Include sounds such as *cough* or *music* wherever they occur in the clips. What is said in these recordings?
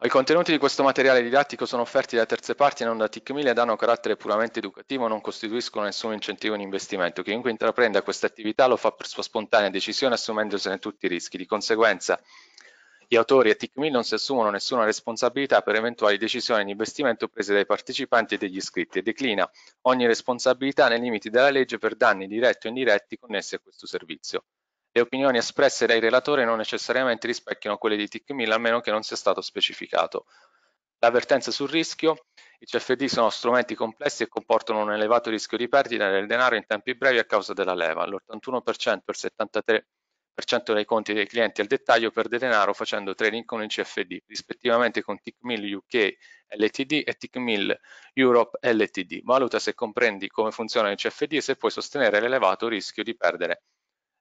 I contenuti di questo materiale didattico sono offerti da terze parti e non da tic e ed hanno carattere puramente educativo, non costituiscono nessun incentivo in investimento. Chiunque intraprenda questa attività lo fa per sua spontanea decisione assumendosene tutti i rischi. Di conseguenza gli autori e tic non si assumono nessuna responsabilità per eventuali decisioni di investimento prese dai partecipanti e degli iscritti e declina ogni responsabilità nei limiti della legge per danni diretti o indiretti connessi a questo servizio le opinioni espresse dai relatori non necessariamente rispecchiano quelle di TICMIL a meno che non sia stato specificato. L'avvertenza sul rischio, i CFD sono strumenti complessi e comportano un elevato rischio di perdita del denaro in tempi brevi a causa della leva, l'81% e il 73% dei conti dei clienti al dettaglio perde denaro facendo trading con il CFD, rispettivamente con TICMIL UK LTD e TICMIL Europe LTD. Valuta se comprendi come funziona il CFD e se puoi sostenere l'elevato rischio di perdere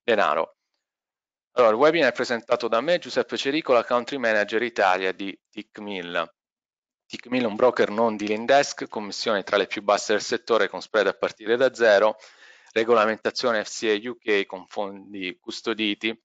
denaro. Allora, il webinar è presentato da me, Giuseppe Cericola, Country Manager Italia di TICMIL. TICMIL è un broker non dealing desk, commissione tra le più basse del settore con spread a partire da zero, regolamentazione FCA UK con fondi custoditi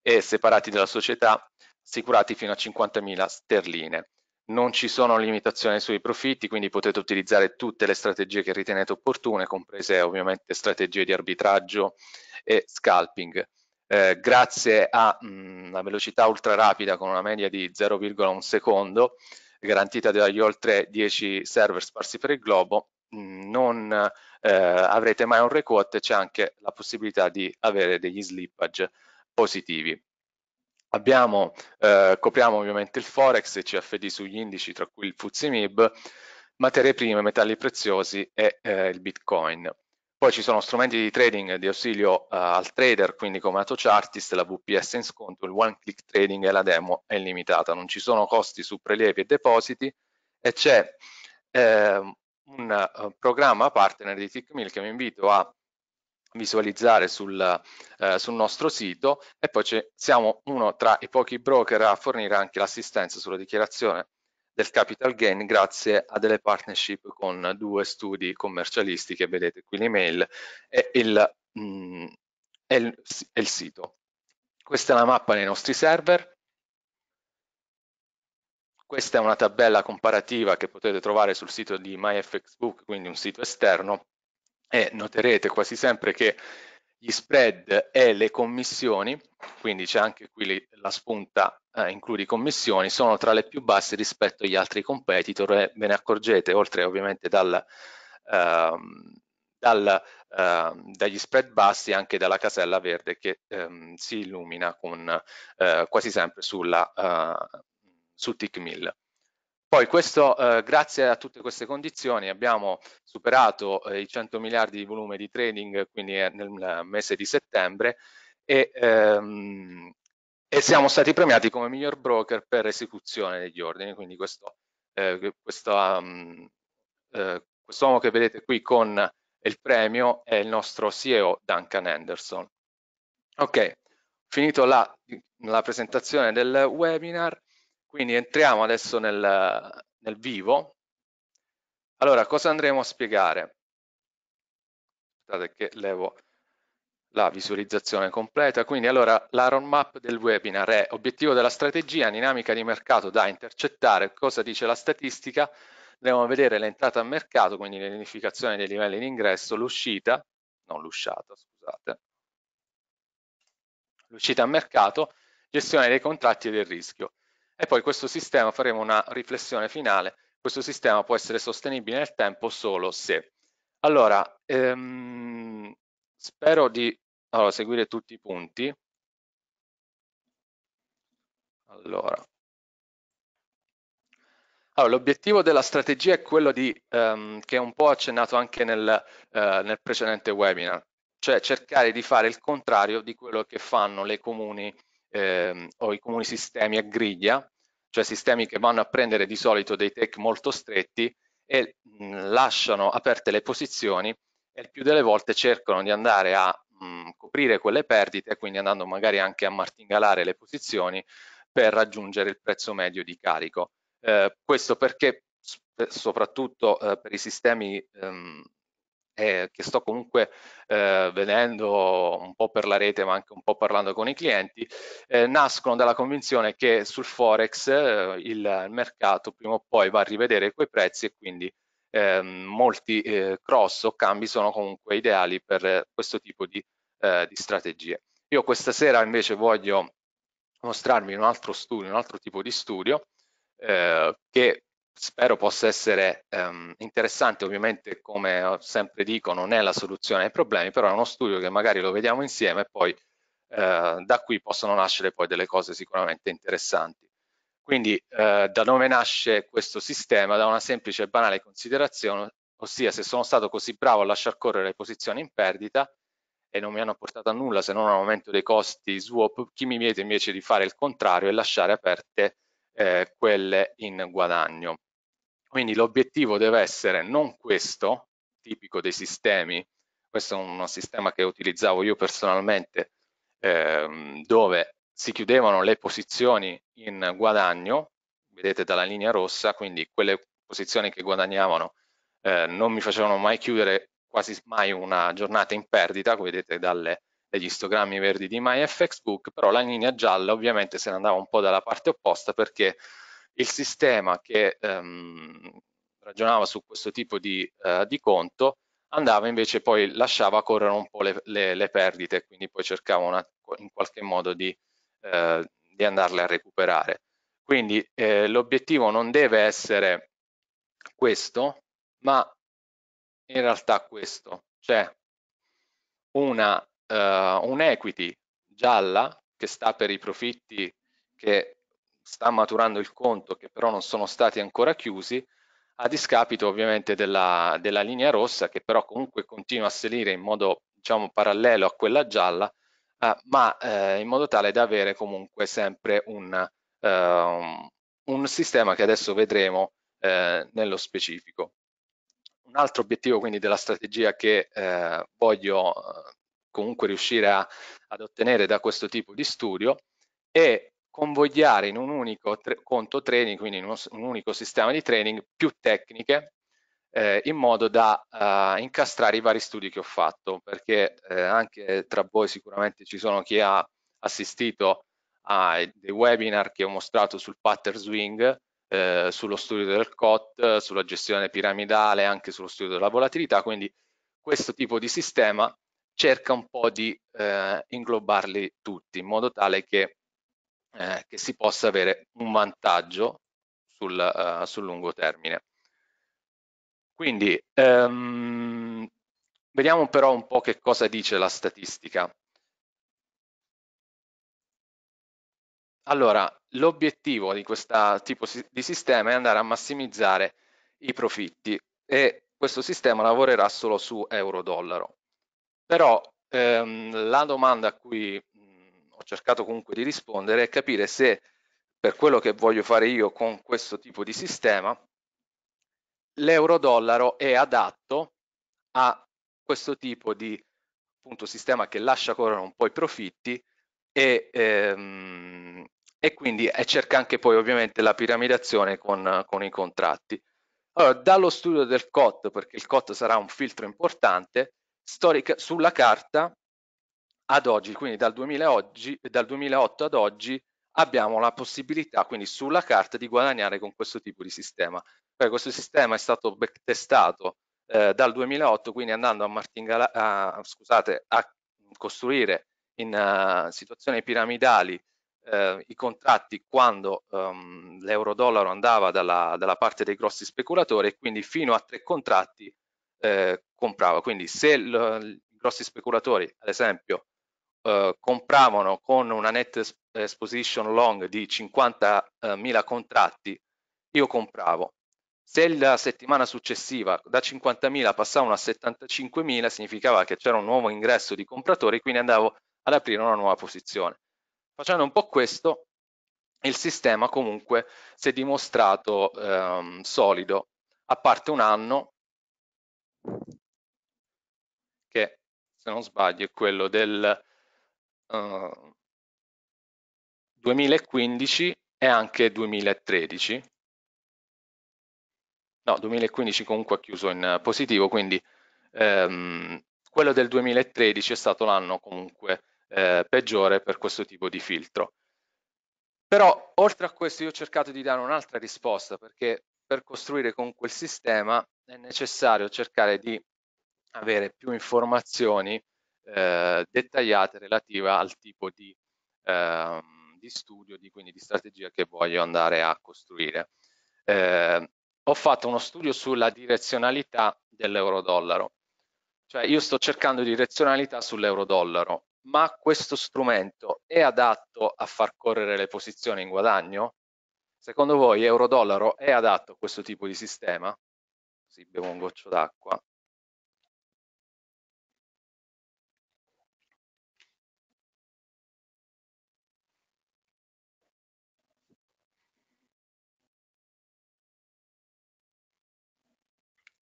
e separati dalla società, assicurati fino a 50.000 sterline. Non ci sono limitazioni sui profitti, quindi potete utilizzare tutte le strategie che ritenete opportune, comprese ovviamente strategie di arbitraggio e scalping eh, grazie a mh, mm, una velocità ultra rapida con una media di 0,1 secondo, garantita dagli oltre 10 server sparsi per il globo, mh, mm, non eh, avrete mai un e c'è anche la possibilità di avere degli slippage positivi. Abbiamo, eh, copriamo ovviamente il Forex e CFD sugli indici, tra cui il FTSE MIB, materie prime, metalli preziosi e eh, il Bitcoin. Poi ci sono strumenti di trading di ausilio eh, al trader, quindi come AutoChartist, la VPS in sconto, il one click trading e la demo è illimitata, non ci sono costi su prelievi e depositi e c'è ehm, eh, un uh, programma partner di TickMill che vi invito a visualizzare sul, eh, sul nostro sito e poi siamo uno tra i pochi broker a fornire anche l'assistenza sulla dichiarazione del capital gain grazie a delle partnership con due studi commercialisti che vedete qui l'email e il, mm, e il, e il sito. Questa è la mappa dei nostri server, questa è una tabella comparativa che potete trovare sul sito di MyFXBook, quindi un sito esterno, e noterete quasi sempre che gli spread e le commissioni, quindi c'è anche qui la spunta eh, include commissioni, sono tra le più basse rispetto agli altri competitor e ve ne accorgete oltre ovviamente dal, ehm, dal, ehm, dagli spread bassi anche dalla casella verde che ehm, si illumina con, eh, quasi sempre sulla, eh, su Tick Mill. Poi questo, eh, grazie a tutte queste condizioni abbiamo superato eh, i 100 miliardi di volume di trading, quindi nel mese di settembre, e, ehm, e, siamo stati premiati come miglior broker per esecuzione degli ordini, quindi questo, eh, questo um, eh, quest'uomo che vedete qui con il premio è il nostro CEO Duncan Anderson. Ok, finito la, la presentazione del webinar, quindi entriamo adesso nel, nel vivo. Allora, cosa andremo a spiegare? Aspettate che levo la visualizzazione completa. Quindi allora la roadmap del webinar è obiettivo della strategia, dinamica di mercato da intercettare, cosa dice la statistica, andiamo a vedere l'entrata al mercato, quindi l'identificazione dei livelli di ingresso, l'uscita, non l'usciata, scusate, l'uscita al mercato, gestione dei contratti e del rischio e poi questo sistema, faremo una riflessione finale, questo sistema può essere sostenibile nel tempo solo se. Allora, ehm, spero di allora, seguire tutti i punti. Allora, l'obiettivo allora, della strategia è quello di, ehm, che è un po' accennato anche nel, eh, nel precedente webinar, cioè cercare di fare il contrario di quello che fanno le comuni eh, o i comuni sistemi a griglia cioè sistemi che vanno a prendere di solito dei take molto stretti e mh, mm, lasciano aperte le posizioni e il più delle volte cercano di andare a mh, mm, coprire quelle perdite, quindi andando magari anche a martingalare le posizioni per raggiungere il prezzo medio di carico. Eh, questo perché soprattutto eh, per i sistemi ehm, eh, che sto comunque eh, vedendo un po' per la rete ma anche un po' parlando con i clienti, eh, nascono dalla convinzione che sul Forex eh, il mercato prima o poi va a rivedere quei prezzi e quindi ehm, molti eh, cross o cambi sono comunque ideali per questo tipo di, eh, di strategie. Io questa sera invece voglio mostrarvi un altro studio, un altro tipo di studio che spero possa essere ehm, interessante, ovviamente come eh, sempre dico non è la soluzione ai problemi, però è uno studio che magari lo vediamo insieme e poi eh, da qui possono nascere poi delle cose sicuramente interessanti. Quindi eh, da dove nasce questo sistema? Da una semplice e banale considerazione, ossia se sono stato così bravo a lasciar correre le posizioni in perdita e non mi hanno portato a nulla se non a un aumento dei costi swap, chi mi vieta invece di fare il contrario e lasciare aperte eh, quelle in guadagno. Quindi l'obiettivo deve essere non questo, tipico dei sistemi, questo è un sistema che utilizzavo io personalmente, ehm, dove si chiudevano le posizioni in guadagno, vedete dalla linea rossa, quindi quelle posizioni che guadagnavano eh, non mi facevano mai chiudere quasi mai una giornata in perdita, come vedete dalle, dagli istogrammi verdi di MyFXBook, però la linea gialla ovviamente se ne andava un po' dalla parte opposta perché il sistema che ehm, ragionava su questo tipo di, eh, di, conto andava invece poi lasciava correre un po' le, le, le perdite quindi poi cercava una, in qualche modo di, eh, di, andarle a recuperare quindi eh, l'obiettivo non deve essere questo ma in realtà questo cioè una, eh, un equity gialla che sta per i profitti che sta maturando il conto che però non sono stati ancora chiusi a discapito ovviamente della, della linea rossa che però comunque continua a salire in modo diciamo parallelo a quella gialla eh, ma eh, in modo tale da avere comunque sempre un, eh, un sistema che adesso vedremo eh, nello specifico. Un altro obiettivo quindi della strategia che eh, voglio eh, comunque riuscire a, ad ottenere da questo tipo di studio è convogliare in un unico conto training, quindi in uno, un unico sistema di training, più tecniche eh, in modo da eh, incastrare i vari studi che ho fatto, perché eh, anche tra voi sicuramente ci sono chi ha assistito a dei webinar che ho mostrato sul pattern swing, eh, sullo studio del COT, sulla gestione piramidale, anche sullo studio della volatilità, quindi questo tipo di sistema cerca un po' di eh, inglobarli tutti in modo tale che eh, che si possa avere un vantaggio sul, uh, sul lungo termine. Quindi um, vediamo però un po' che cosa dice la statistica. Allora, l'obiettivo di questo tipo di sistema è andare a massimizzare i profitti e questo sistema lavorerà solo su euro-dollaro. Però ehm, la domanda a cui ho cercato comunque di rispondere e capire se per quello che voglio fare io con questo tipo di sistema, l'euro-dollaro è adatto a questo tipo di appunto, sistema che lascia correre un po' i profitti e, ehm, e quindi e cerca anche poi ovviamente la piramidazione con, con i contratti. Allora, dallo studio del COT, perché il COT sarà un filtro importante, storica, sulla carta ad oggi, quindi dal, 2000 oggi, dal 2008 ad oggi, abbiamo la possibilità quindi sulla carta di guadagnare con questo tipo di sistema. Perché cioè, questo sistema è stato testato eh, dal 2008, quindi andando a, a, scusate, a costruire in uh, situazioni piramidali uh, i contratti quando um, l'euro-dollaro andava dalla, dalla, parte dei grossi speculatori e quindi fino a tre contratti uh, comprava. Quindi se i grossi speculatori, ad esempio, eh, compravano con una net exposition long di 50.000 contratti, io compravo. Se la settimana successiva da 50.000 passavano a 75.000 significava che c'era un nuovo ingresso di compratori, quindi andavo ad aprire una nuova posizione. Facendo un po' questo, il sistema comunque si è dimostrato ehm, solido, a parte un anno che se non sbaglio è quello del 2015 eh, e anche 2013. No, 2015 comunque ha chiuso in positivo, quindi ehm, quello del 2013 è stato l'anno comunque eh, peggiore per questo tipo di filtro. Però oltre a questo io ho cercato di dare un'altra risposta perché per costruire con quel sistema è necessario cercare di avere più informazioni eh, dettagliate relative al tipo di, eh, di studio, di, quindi di strategia che voglio andare a costruire. Eh, ho fatto uno studio sulla direzionalità dell'euro-dollaro, cioè io sto cercando direzionalità sull'euro-dollaro, ma questo strumento è adatto a far correre le posizioni in guadagno? Secondo voi euro-dollaro è adatto a questo tipo di sistema? Così bevo un goccio d'acqua.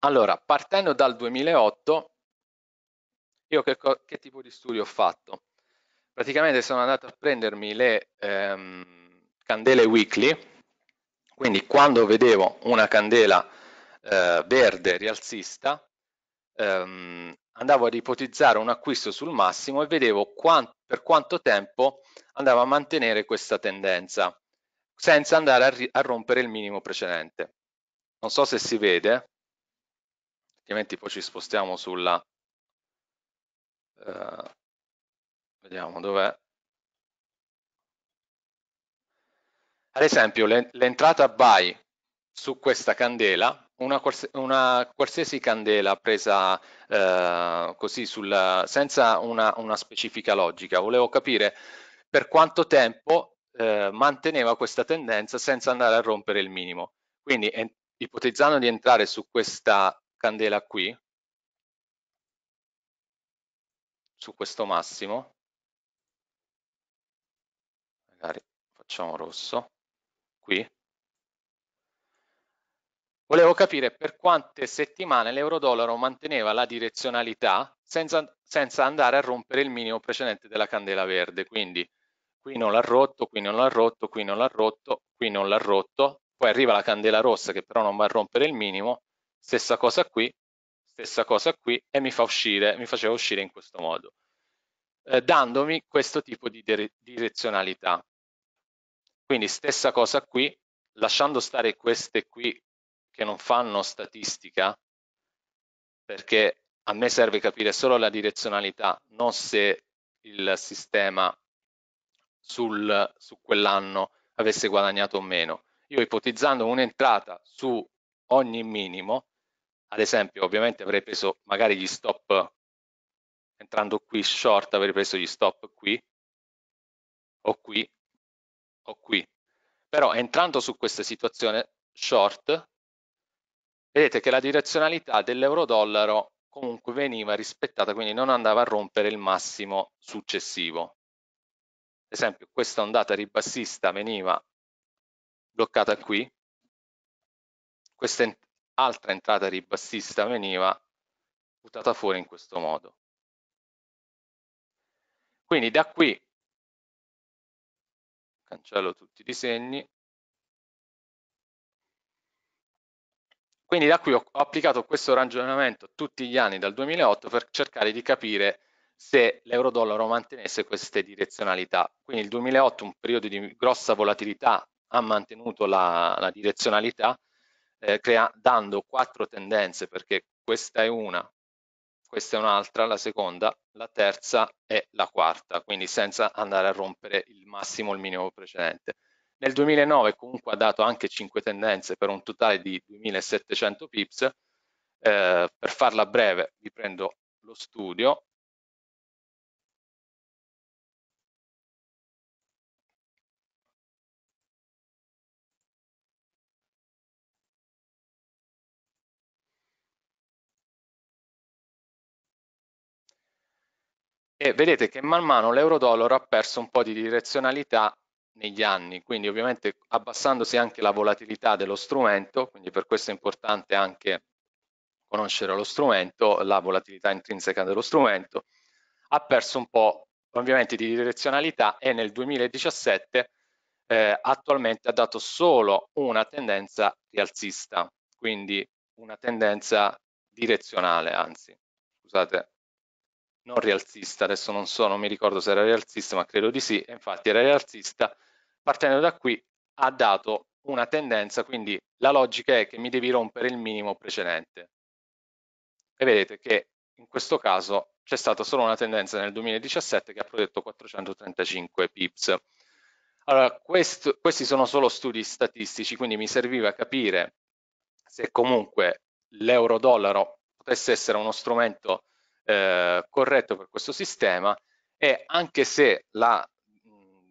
Allora, partendo dal 2008, io che, che, tipo di studio ho fatto? Praticamente sono andato a prendermi le ehm, candele weekly, quindi quando vedevo una candela eh, verde rialzista, ehm, andavo ad ipotizzare un acquisto sul massimo e vedevo quant per quanto tempo andava a mantenere questa tendenza, senza andare a, a rompere il minimo precedente. Non so se si vede, Altrimenti poi ci spostiamo sulla... Eh, vediamo dov'è. Ad esempio l'entrata by su questa candela, una, una qualsiasi candela presa eh, così sul, senza una, una, specifica logica, volevo capire per quanto tempo eh, manteneva questa tendenza senza andare a rompere il minimo. Quindi ipotizzando di entrare su questa candela qui, su questo massimo, magari facciamo rosso, qui. Volevo capire per quante settimane l'euro-dollaro manteneva la direzionalità senza, senza andare a rompere il minimo precedente della candela verde, quindi qui non l'ha rotto, qui non l'ha rotto, qui non l'ha rotto, qui non l'ha rotto, poi arriva la candela rossa che però non va a rompere il minimo stessa cosa qui, stessa cosa qui e mi, fa uscire, mi faceva uscire in questo modo, eh, dandomi questo tipo di direzionalità. Quindi stessa cosa qui, lasciando stare queste qui che non fanno statistica, perché a me serve capire solo la direzionalità, non se il sistema sul, su quell'anno avesse guadagnato o meno. Io ipotizzando un'entrata su ogni minimo, ad esempio ovviamente avrei preso magari gli stop entrando qui short avrei preso gli stop qui o qui o qui però entrando su questa situazione short vedete che la direzionalità dell'euro dollaro comunque veniva rispettata quindi non andava a rompere il massimo successivo ad esempio questa ondata ribassista veniva bloccata qui questa altra entrata ribassista veniva buttata fuori in questo modo. Quindi da qui cancello tutti i disegni. Quindi da qui ho applicato questo ragionamento tutti gli anni dal 2008 per cercare di capire se l'euro-dollaro mantenesse queste direzionalità. Quindi il 2008, un periodo di grossa volatilità, ha mantenuto la, la direzionalità, eh, dando quattro tendenze perché questa è una, questa è un'altra, la seconda, la terza e la quarta, quindi senza andare a rompere il massimo o il minimo precedente. Nel 2009 comunque ha dato anche cinque tendenze per un totale di 2700 pips. Eh, per farla breve vi prendo lo studio, e vedete che man mano l'euro-dollaro ha perso un po' di direzionalità negli anni, quindi ovviamente abbassandosi anche la volatilità dello strumento, quindi per questo è importante anche conoscere lo strumento, la volatilità intrinseca dello strumento, ha perso un po' ovviamente di direzionalità e nel 2017 eh, attualmente ha dato solo una tendenza rialzista, quindi una tendenza direzionale anzi, scusate non rialzista, adesso non so, non mi ricordo se era rialzista, ma credo di sì, e infatti era rialzista, partendo da qui ha dato una tendenza, quindi la logica è che mi devi rompere il minimo precedente. E vedete che in questo caso c'è stata solo una tendenza nel 2017 che ha prodotto 435 pips. Allora, questo, questi sono solo studi statistici, quindi mi serviva capire se comunque l'euro-dollaro potesse essere uno strumento eh, corretto per questo sistema e anche se la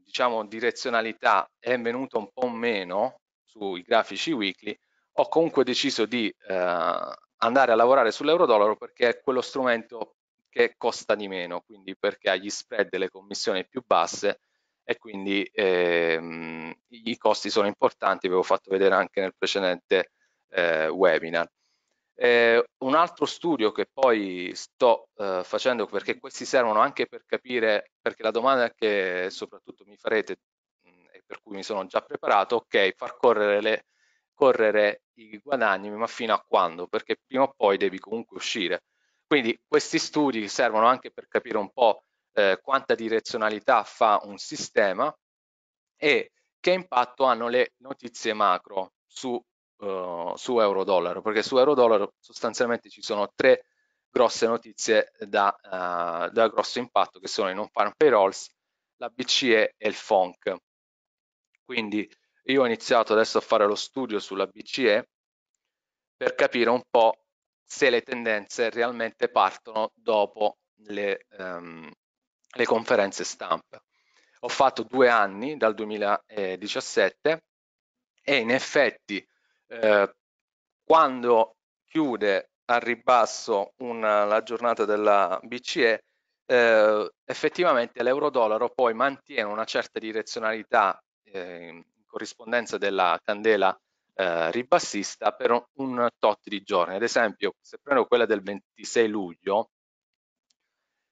diciamo, direzionalità è venuta un po' meno sui grafici weekly, ho comunque deciso di eh, andare a lavorare sull'euro-dollaro perché è quello strumento che costa di meno, quindi perché ha gli spread delle commissioni più basse e quindi ehm, i costi sono importanti, vi avevo fatto vedere anche nel precedente eh, webinar. Eh, un altro studio che poi sto eh, facendo perché questi servono anche per capire, perché la domanda che soprattutto mi farete mh, mm, e per cui mi sono già preparato, ok, far correre, le, correre i guadagni, ma fino a quando? Perché prima o poi devi comunque uscire. Quindi questi studi servono anche per capire un po' eh, quanta direzionalità fa un sistema e che impatto hanno le notizie macro su eh, su euro-dollaro, perché su euro-dollaro sostanzialmente ci sono tre grosse notizie da, uh, da grosso impatto che sono i non-farm payrolls, la BCE e il FONC. Quindi io ho iniziato adesso a fare lo studio sulla BCE per capire un po' se le tendenze realmente partono dopo le, um, le conferenze stampa. Ho fatto due anni dal 2017 e in effetti eh, quando chiude al ribasso una, la giornata della BCE, eh, effettivamente l'euro-dollaro poi mantiene una certa direzionalità eh, in corrispondenza della candela eh, ribassista per un, tot di giorni. Ad esempio, se prendo quella del 26 luglio,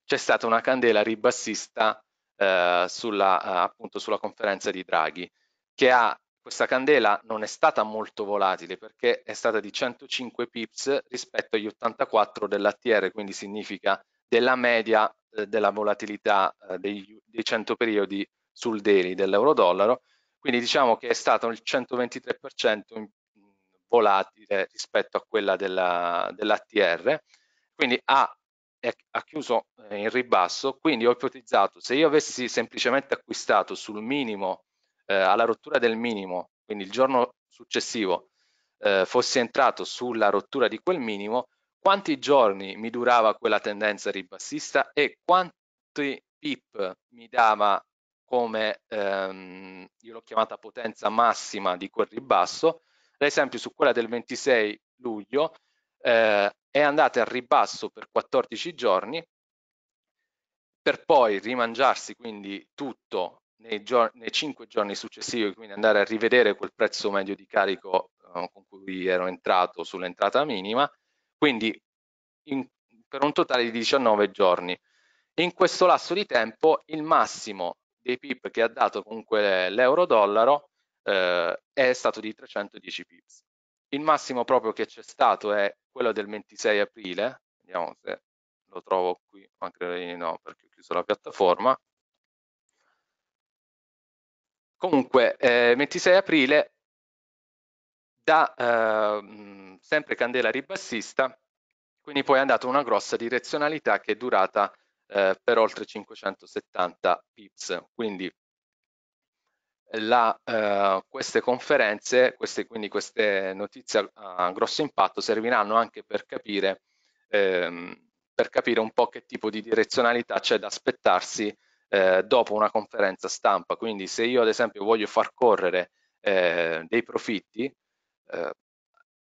c'è stata una candela ribassista eh, sulla, appunto sulla conferenza di Draghi, che ha questa candela non è stata molto volatile perché è stata di 105 pips rispetto agli 84 dell'ATR, quindi significa della media eh, della volatilità eh, dei, dei 100 periodi sul daily dell'euro-dollaro, quindi diciamo che è stato il 123% volatile rispetto a quella della, dell'ATR, quindi ha, ha, chiuso eh, in ribasso, quindi ho ipotizzato se io avessi semplicemente acquistato sul minimo eh, alla rottura del minimo, quindi il giorno successivo, eh, fossi entrato sulla rottura di quel minimo, quanti giorni mi durava quella tendenza ribassista e quanti pip mi dava come, ehm, io l'ho chiamata potenza massima di quel ribasso, ad esempio su quella del 26 luglio eh, è andata al ribasso per 14 giorni per poi rimangiarsi quindi tutto nei, giorni, nei cinque giorni successivi, quindi andare a rivedere quel prezzo medio di carico eh, con cui ero entrato sull'entrata minima, quindi in, per un totale di 19 giorni. In questo lasso di tempo il massimo dei pip che ha dato comunque l'euro dollaro eh, è stato di 310 PIP. Il massimo proprio che c'è stato è quello del 26 aprile, vediamo se lo trovo qui, ma credo di no perché ho chiuso la piattaforma, Comunque, eh, 26 aprile, da eh, sempre candela ribassista, quindi poi è andata una grossa direzionalità che è durata eh, per oltre 570 pips. Quindi la, eh, queste conferenze, queste, quindi queste notizie a, grosso impatto serviranno anche per capire, ehm, per capire un po' che tipo di direzionalità c'è da aspettarsi eh, dopo una conferenza stampa. Quindi se io ad esempio voglio far correre eh, dei profitti eh,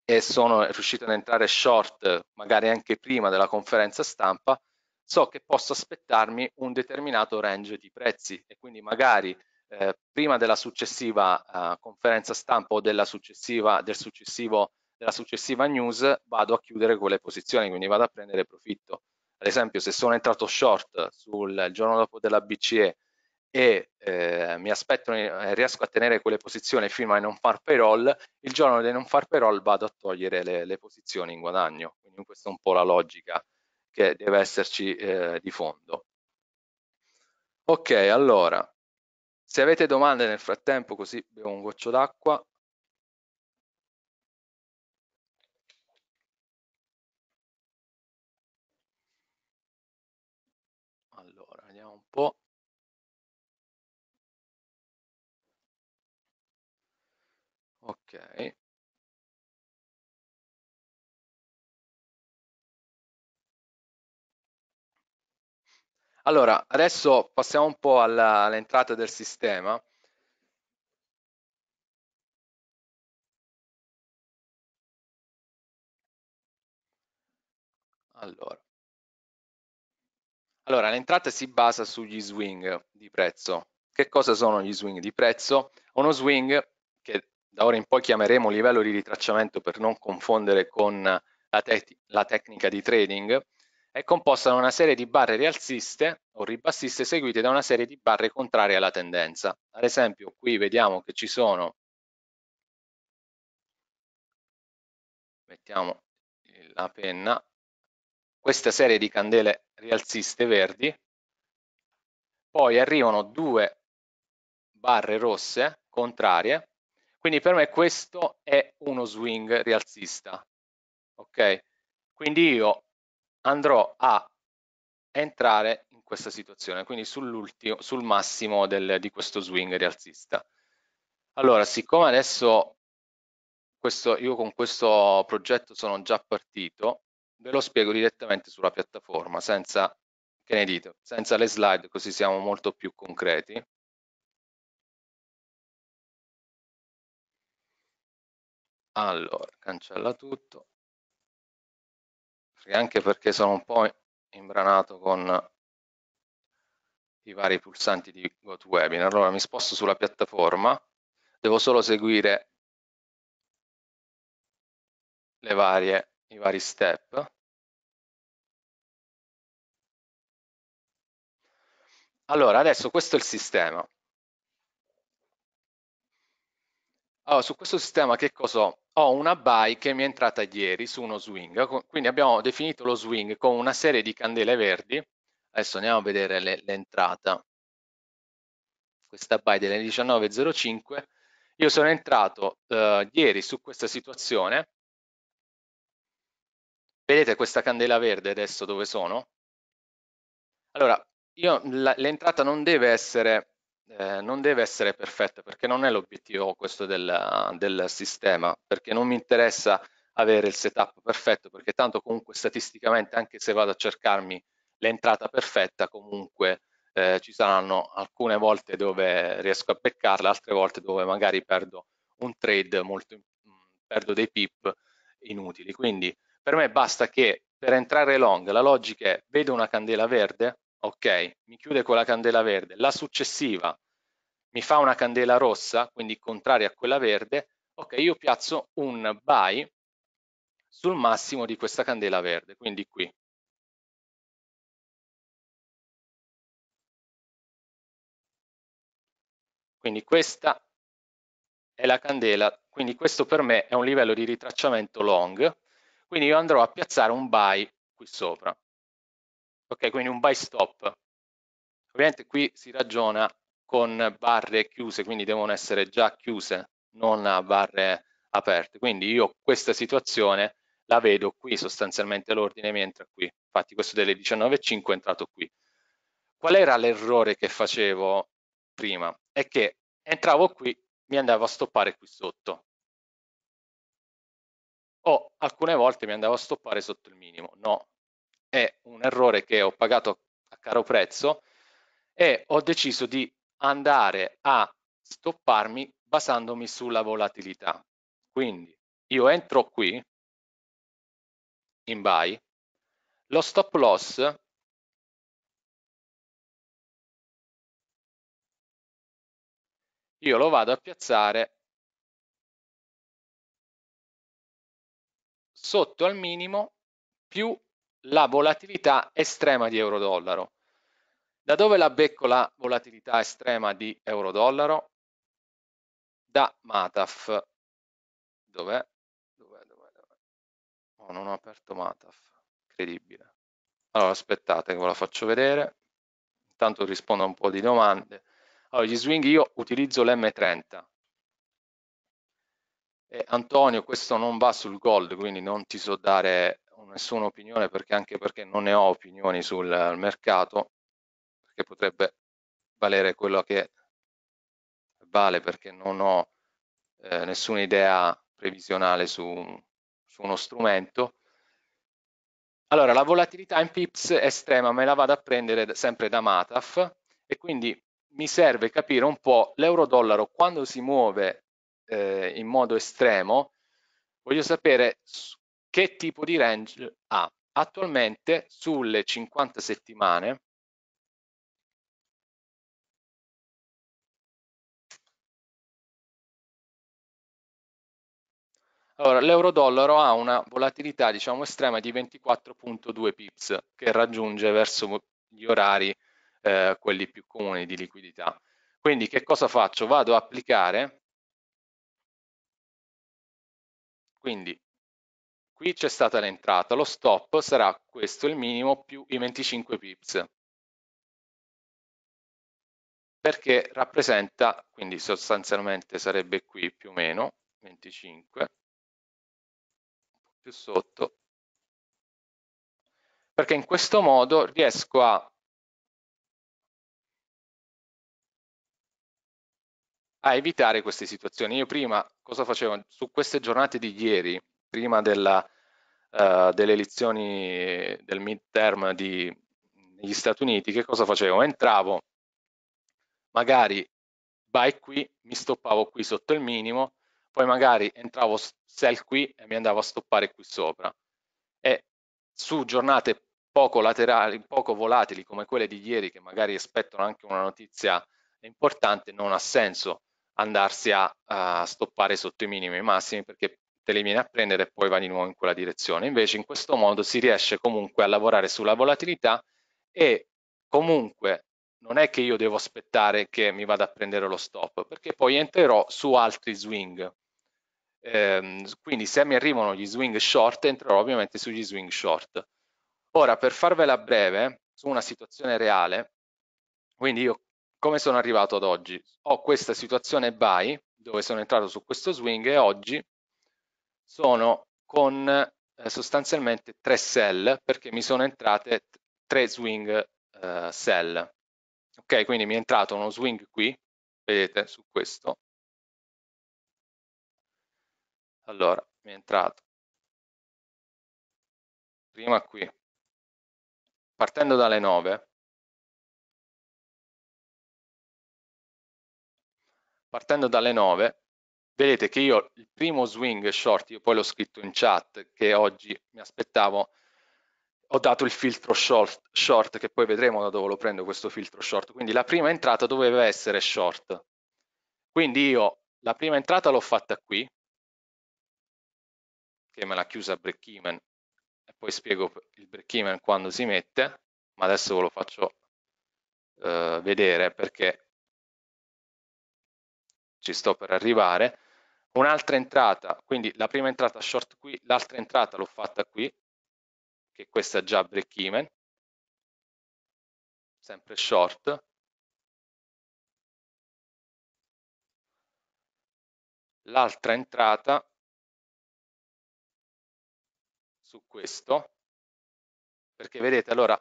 e sono riuscito ad entrare short magari anche prima della conferenza stampa, so che posso aspettarmi un determinato range di prezzi e quindi magari eh, prima della successiva eh, conferenza stampa o della successiva, del successivo della successiva news vado a chiudere quelle posizioni, quindi vado a prendere profitto ad esempio se sono entrato short sul giorno dopo della BCE e eh, mi aspetto eh, riesco a tenere quelle posizioni fino ai non far payroll il giorno dei non far payroll vado a togliere le, le posizioni in guadagno quindi questa è un po' la logica che deve esserci eh, di fondo ok allora se avete domande nel frattempo così bevo un goccio d'acqua Ok. Allora, adesso passiamo un po' all'entrata all del sistema. Allora, allora l'entrata si basa sugli swing di prezzo. Che cosa sono gli swing di prezzo? Uno swing, che da ora in poi chiameremo livello di ritracciamento per non confondere con la, te la tecnica di trading, è composta da una serie di barre rialziste o ribassiste seguite da una serie di barre contrarie alla tendenza. Ad esempio qui vediamo che ci sono, mettiamo la penna, questa serie di candele rialziste verdi, poi arrivano due barre rosse contrarie quindi per me questo è uno swing rialzista. Ok? Quindi io andrò a entrare in questa situazione, quindi sul massimo del, di questo swing rialzista. Allora, siccome adesso questo, io con questo progetto sono già partito, ve lo spiego direttamente sulla piattaforma, senza, che ne dite, senza le slide, così siamo molto più concreti. Allora, cancella tutto. Anche perché sono un po' imbranato con i vari pulsanti di GoToWebinar. Allora mi sposto sulla piattaforma, devo solo seguire le varie, i vari step. Allora, adesso questo è il sistema. Allora, su questo sistema che cosa ho? ho una buy che mi è entrata ieri su uno swing, quindi abbiamo definito lo swing con una serie di candele verdi, adesso andiamo a vedere l'entrata, questa buy delle 19.05, io sono entrato eh, ieri su questa situazione, vedete questa candela verde adesso dove sono? Allora, l'entrata non deve essere eh, non deve essere perfetta perché non è l'obiettivo questo del, del, sistema, perché non mi interessa avere il setup perfetto perché tanto comunque statisticamente anche se vado a cercarmi l'entrata perfetta comunque eh, ci saranno alcune volte dove riesco a beccarla, altre volte dove magari perdo un trade, molto, perdo dei pip inutili. Quindi per me basta che per entrare long la logica è vedo una candela verde, ok, mi chiude con la candela verde, la successiva mi fa una candela rossa, quindi contraria a quella verde, ok, io piazzo un buy sul massimo di questa candela verde, quindi qui. Quindi questa è la candela, quindi questo per me è un livello di ritracciamento long, quindi io andrò a piazzare un buy qui sopra. Ok, quindi un buy stop. Ovviamente qui si ragiona con barre chiuse, quindi devono essere già chiuse, non a barre aperte. Quindi io questa situazione la vedo qui, sostanzialmente l'ordine mi entra qui. Infatti questo delle 19.5 è entrato qui. Qual era l'errore che facevo prima? È che entravo qui, mi andavo a stoppare qui sotto. O alcune volte mi andavo a stoppare sotto il minimo. No, è un errore che ho pagato a caro prezzo e ho deciso di andare a stopparmi basandomi sulla volatilità. Quindi io entro qui in buy, lo stop loss io lo vado a piazzare sotto al minimo più la volatilità estrema di euro-dollaro. Da dove la becco la volatilità estrema di euro-dollaro? Da Mataf. Dov'è? Dov'è? Dov'è? Dov'è? Oh, non ho aperto Mataf. Incredibile. Allora, aspettate che ve la faccio vedere. Intanto rispondo a un po' di domande. Allora, gli swing io utilizzo l'M30. E Antonio, questo non va sul gold, quindi non ti so dare nessuna opinione perché anche perché non ne ho opinioni sul mercato, perché potrebbe valere quello che vale perché non ho eh, nessuna idea previsionale su, su uno strumento. Allora, la volatilità in pips è estrema, me la vado a prendere sempre da Mataf e quindi mi serve capire un po' l'euro-dollaro quando si muove eh, in modo estremo, voglio sapere che tipo di range ha. Attualmente sulle 50 settimane Allora, l'euro-dollaro ha una volatilità diciamo estrema di 24.2 pips che raggiunge verso gli orari eh, quelli più comuni di liquidità. Quindi che cosa faccio? Vado a applicare quindi Qui c'è stata l'entrata, lo stop sarà questo il minimo più i 25 pips perché rappresenta, quindi sostanzialmente sarebbe qui più o meno, 25, più sotto, perché in questo modo riesco a, a evitare queste situazioni. Io prima cosa facevo? Su queste giornate di ieri prima della, uh, delle elezioni del midterm di, negli Stati Uniti, che cosa facevo? Entravo, magari buy qui, mi stoppavo qui sotto il minimo, poi magari entravo sell qui e mi andavo a stoppare qui sopra. E su giornate poco laterali, poco volatili come quelle di ieri, che magari aspettano anche una notizia importante, non ha senso andarsi a, a stoppare sotto i minimi e i massimi perché te li viene a prendere e poi va di nuovo in quella direzione. Invece in questo modo si riesce comunque a lavorare sulla volatilità e comunque non è che io devo aspettare che mi vada a prendere lo stop, perché poi entrerò su altri swing. Ehm, quindi se mi arrivano gli swing short, entrerò ovviamente sugli swing short. Ora, per farvela breve, su una situazione reale, quindi io come sono arrivato ad oggi? Ho questa situazione buy, dove sono entrato su questo swing e oggi sono con eh, sostanzialmente tre cell perché mi sono entrate tre swing eh, cell. Ok, quindi mi è entrato uno swing qui, vedete su questo. Allora, mi è entrato prima qui, partendo dalle 9, partendo dalle 9 vedete che io il primo swing short, io poi l'ho scritto in chat, che oggi mi aspettavo, ho dato il filtro short, short, che poi vedremo da dove lo prendo questo filtro short, quindi la prima entrata doveva essere short. Quindi io la prima entrata l'ho fatta qui, che me l'ha chiusa break even, e poi spiego il break even quando si mette, ma adesso ve lo faccio eh, vedere perché ci sto per arrivare un'altra entrata, quindi la prima entrata short qui, l'altra entrata l'ho fatta qui, che questa è già break even, sempre short. L'altra entrata su questo, perché vedete allora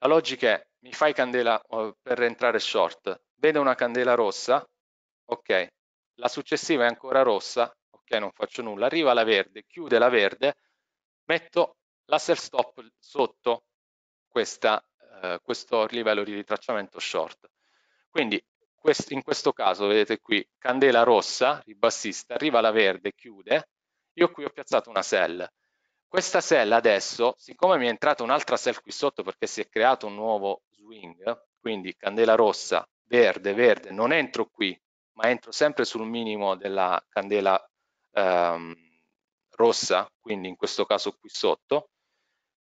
la logica è mi fai candela eh, per entrare short, vedo una candela rossa, ok, la successiva è ancora rossa, ok non faccio nulla, arriva la verde, chiude la verde, metto la sell stop sotto questa, eh, questo livello di ritracciamento short. Quindi quest in questo caso vedete qui candela rossa, ribassista, arriva la verde, chiude, io qui ho piazzato una sell. Questa sell adesso, siccome mi è entrata un'altra sell qui sotto perché si è creato un nuovo swing, quindi candela rossa, verde, verde, non entro qui, ma entro sempre sul minimo della candela ehm, rossa, quindi in questo caso qui sotto,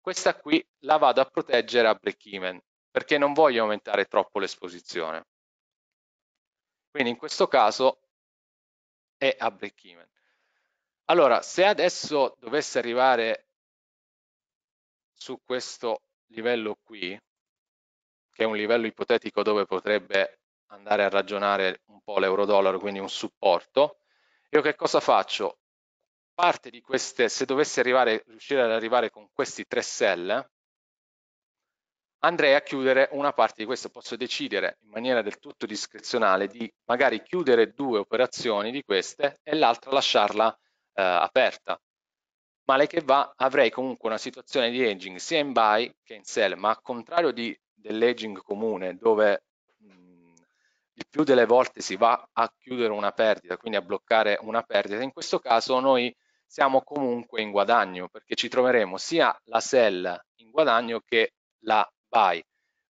questa qui la vado a proteggere a break even perché non voglio aumentare troppo l'esposizione. Quindi in questo caso è a break even. Allora, se adesso dovesse arrivare su questo livello qui, che è un livello ipotetico dove potrebbe andare a ragionare un po' l'euro-dollaro, quindi un supporto, io che cosa faccio? Parte di queste, se dovessi arrivare, riuscire ad arrivare con questi tre sell, andrei a chiudere una parte di questo, posso decidere in maniera del tutto discrezionale di magari chiudere due operazioni di queste e l'altra lasciarla eh, aperta. Male che va, avrei comunque una situazione di aging sia in buy che in sell, ma al contrario di, dell'hedging comune dove il più delle volte si va a chiudere una perdita, quindi a bloccare una perdita, in questo caso noi siamo comunque in guadagno perché ci troveremo sia la sell in guadagno che la buy.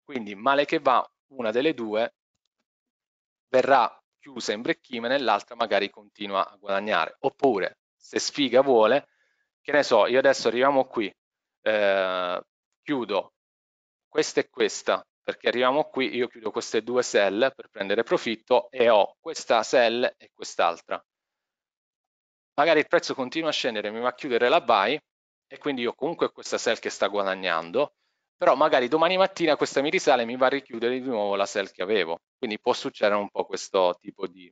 Quindi male che va una delle due verrà chiusa in break even e l'altra magari continua a guadagnare. Oppure se sfiga vuole, che ne so, io adesso arriviamo qui, eh, chiudo questa e questa perché arriviamo qui, io chiudo queste due cell per prendere profitto e ho questa cell e quest'altra. Magari il prezzo continua a scendere, mi va a chiudere la buy e quindi io comunque ho questa cell che sta guadagnando, però magari domani mattina questa mi risale e mi va a richiudere di nuovo la cell che avevo. Quindi può succedere un po' questo tipo di...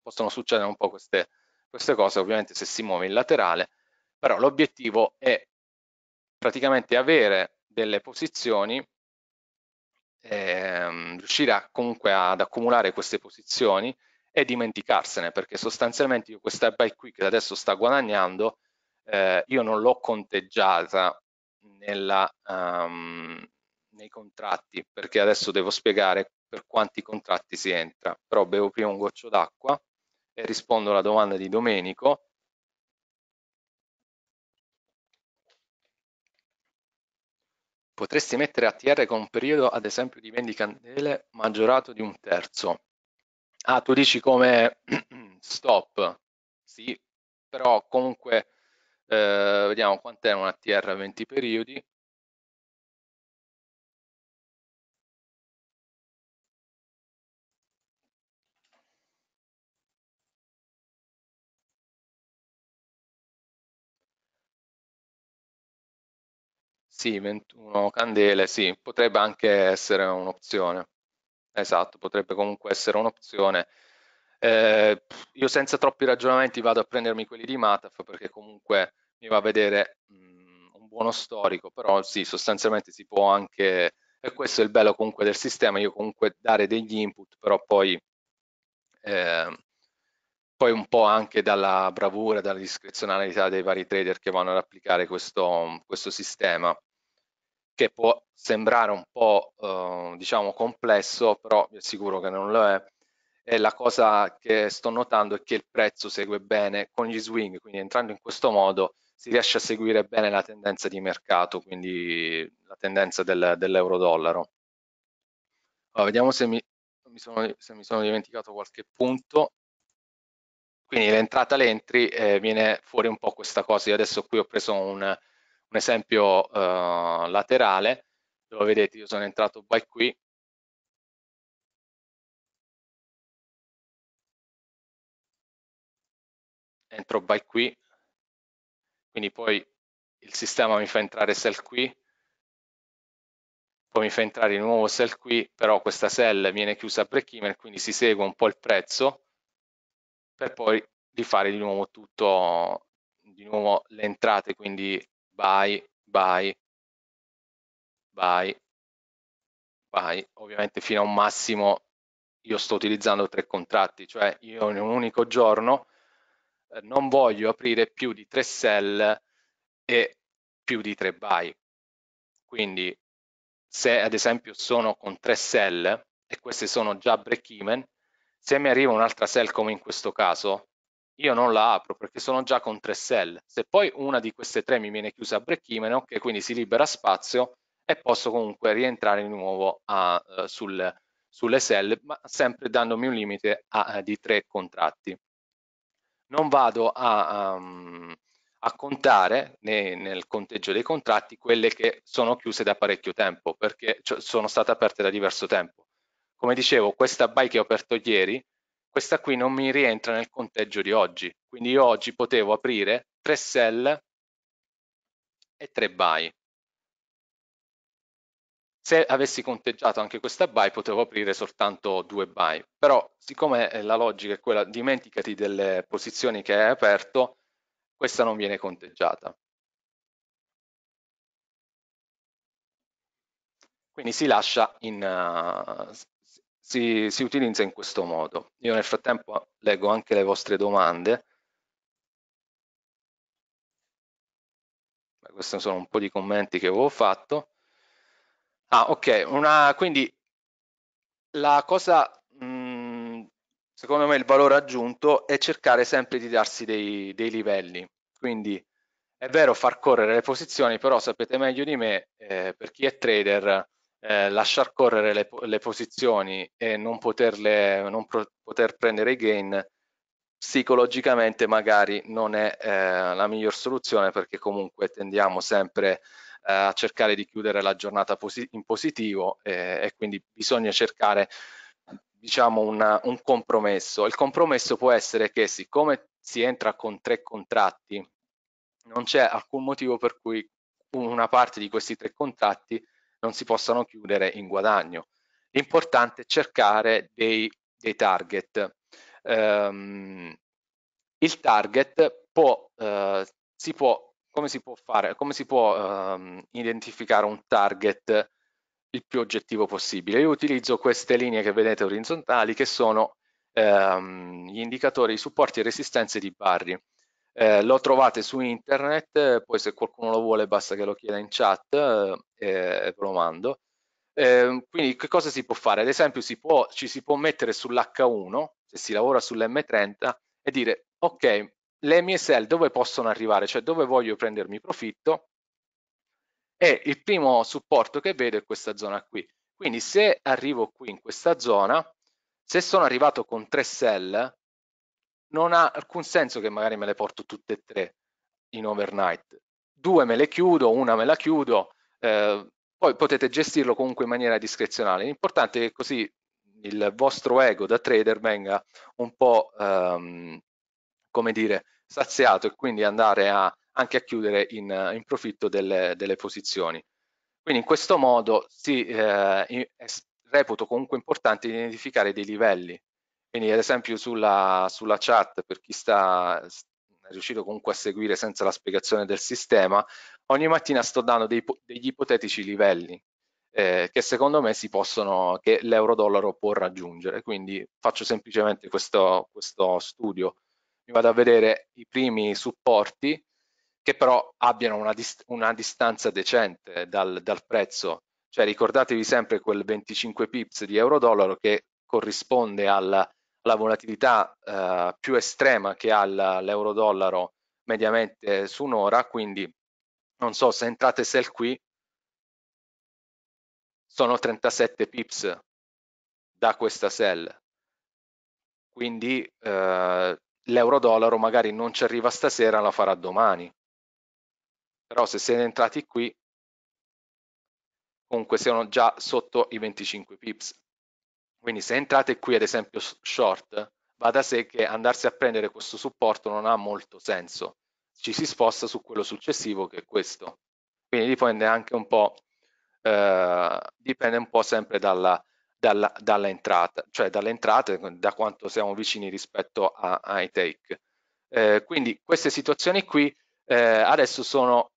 possono succedere un po' queste, queste cose, ovviamente se si muove in laterale, però l'obiettivo è praticamente avere delle posizioni ehm, riuscirà comunque ad accumulare queste posizioni e dimenticarsene perché sostanzialmente io questa buy qui che adesso sta guadagnando eh, io non l'ho conteggiata nella, um, nei contratti perché adesso devo spiegare per quanti contratti si entra però bevo prima un goccio d'acqua e rispondo alla domanda di Domenico Potresti mettere ATR con un periodo, ad esempio, di candele maggiorato di un terzo. Ah, tu dici come *clears throat* stop. Sì, però comunque eh, vediamo quant'è una ATR a 20 periodi. Sì, 21 candele, sì, potrebbe anche essere un'opzione. Esatto, potrebbe comunque essere un'opzione. Eh, io senza troppi ragionamenti vado a prendermi quelli di Mataf perché comunque mi va a vedere mh, mm, un buono storico, però sì, sostanzialmente si può anche, e questo è il bello comunque del sistema, io comunque dare degli input, però poi, eh, poi un po' anche dalla bravura, dalla discrezionalità dei vari trader che vanno ad applicare questo, questo sistema che può sembrare un po' eh, diciamo complesso, però vi assicuro che non lo è. E la cosa che sto notando è che il prezzo segue bene con gli swing, quindi entrando in questo modo si riesce a seguire bene la tendenza di mercato, quindi la tendenza del, dell'euro-dollaro. Allora, vediamo se mi, mi sono, se mi, sono, dimenticato qualche punto. Quindi l'entrata l'entry eh, viene fuori un po' questa cosa. Io adesso qui ho preso un, un esempio eh, laterale dove vedete io sono entrato by qui entro by qui quindi poi il sistema mi fa entrare cell qui poi mi fa entrare di nuovo cell qui però questa cell viene chiusa a break even quindi si segue un po' il prezzo per poi rifare di nuovo tutto di nuovo le entrate quindi buy, buy, buy, buy. Ovviamente fino a un massimo io sto utilizzando tre contratti, cioè io in un unico giorno eh, non voglio aprire più di tre sell e più di tre buy. Quindi se ad esempio sono con tre sell e queste sono già break even, se mi arriva un'altra sell come in questo caso, io non la apro perché sono già con tre cell. Se poi una di queste tre mi viene chiusa a Brechimeno, che quindi si libera spazio e posso comunque rientrare di nuovo a, uh, sul, sulle cell, ma sempre dandomi un limite a, uh, di tre contratti. Non vado a, um, a contare né, nel conteggio dei contratti quelle che sono chiuse da parecchio tempo, perché cioè, sono state aperte da diverso tempo. Come dicevo, questa buy che ho aperto ieri, questa qui non mi rientra nel conteggio di oggi, quindi io oggi potevo aprire tre sell e tre buy. Se avessi conteggiato anche questa buy potevo aprire soltanto due buy, però siccome eh, la logica è quella dimenticati delle posizioni che hai aperto, questa non viene conteggiata. Quindi si lascia in, eh, si, si utilizza in questo modo. Io nel frattempo leggo anche le vostre domande. questi sono un po' di commenti che avevo fatto. Ah, ok, una, quindi la cosa, mh, mm, secondo me il valore aggiunto è cercare sempre di darsi dei, dei, livelli, quindi è vero far correre le posizioni, però sapete meglio di me, eh, per chi è trader, eh, lasciar correre le, le, posizioni e non, poterle, non pro, poter prendere i gain psicologicamente magari non è eh, la miglior soluzione perché comunque tendiamo sempre eh, a cercare di chiudere la giornata posi in positivo eh, e quindi bisogna cercare diciamo una, un compromesso. Il compromesso può essere che siccome si entra con tre contratti non c'è alcun motivo per cui una parte di questi tre contratti non si possano chiudere in guadagno. L'importante è cercare dei, dei target. Um, il target può, uh, si può, come si può fare, come si può um, identificare un target il più oggettivo possibile? Io utilizzo queste linee che vedete orizzontali che sono um, gli indicatori, di supporti e resistenze di Barry. Eh, lo trovate su internet, poi se qualcuno lo vuole basta che lo chieda in chat eh, e eh, ve lo mando. Eh, quindi che cosa si può fare? Ad esempio si può, ci si può mettere sull'H1, se si lavora sull'M30, e dire ok, le mie sell dove possono arrivare? Cioè dove voglio prendermi profitto? E il primo supporto che vedo è questa zona qui. Quindi se arrivo qui in questa zona, se sono arrivato con tre sell, non ha alcun senso che magari me le porto tutte e tre in overnight. Due me le chiudo, una me la chiudo, eh, poi potete gestirlo comunque in maniera discrezionale. L'importante è che così il vostro ego da trader venga un po', ehm, come dire, saziato e quindi andare a, anche a chiudere in, in profitto delle, delle, posizioni. Quindi in questo modo si, eh, reputo comunque importante identificare dei livelli quindi ad esempio sulla, sulla chat, per chi sta riuscito comunque a seguire senza la spiegazione del sistema, ogni mattina sto dando dei, degli ipotetici livelli eh, che secondo me si possono, che l'euro-dollaro può raggiungere. Quindi faccio semplicemente questo, questo studio, mi vado a vedere i primi supporti che però abbiano una, dist una distanza decente dal, dal, prezzo. Cioè ricordatevi sempre quel 25 pips di euro-dollaro che corrisponde al la volatilità eh, più estrema che ha l'euro dollaro mediamente su un'ora, quindi non so se entrate sell qui sono 37 pips da questa sell. Quindi eh, l'euro dollaro magari non ci arriva stasera, la farà domani. Però se siete entrati qui comunque sono già sotto i 25 pips. Quindi se entrate qui ad esempio short, va da sé che andarsi a prendere questo supporto non ha molto senso. Ci si sposta su quello successivo che è questo. Quindi dipende anche un po', eh, dipende un po' sempre dalla, dalla, dalla entrata, cioè dalle entrate, da quanto siamo vicini rispetto a, ai take. Eh, quindi queste situazioni qui eh, adesso sono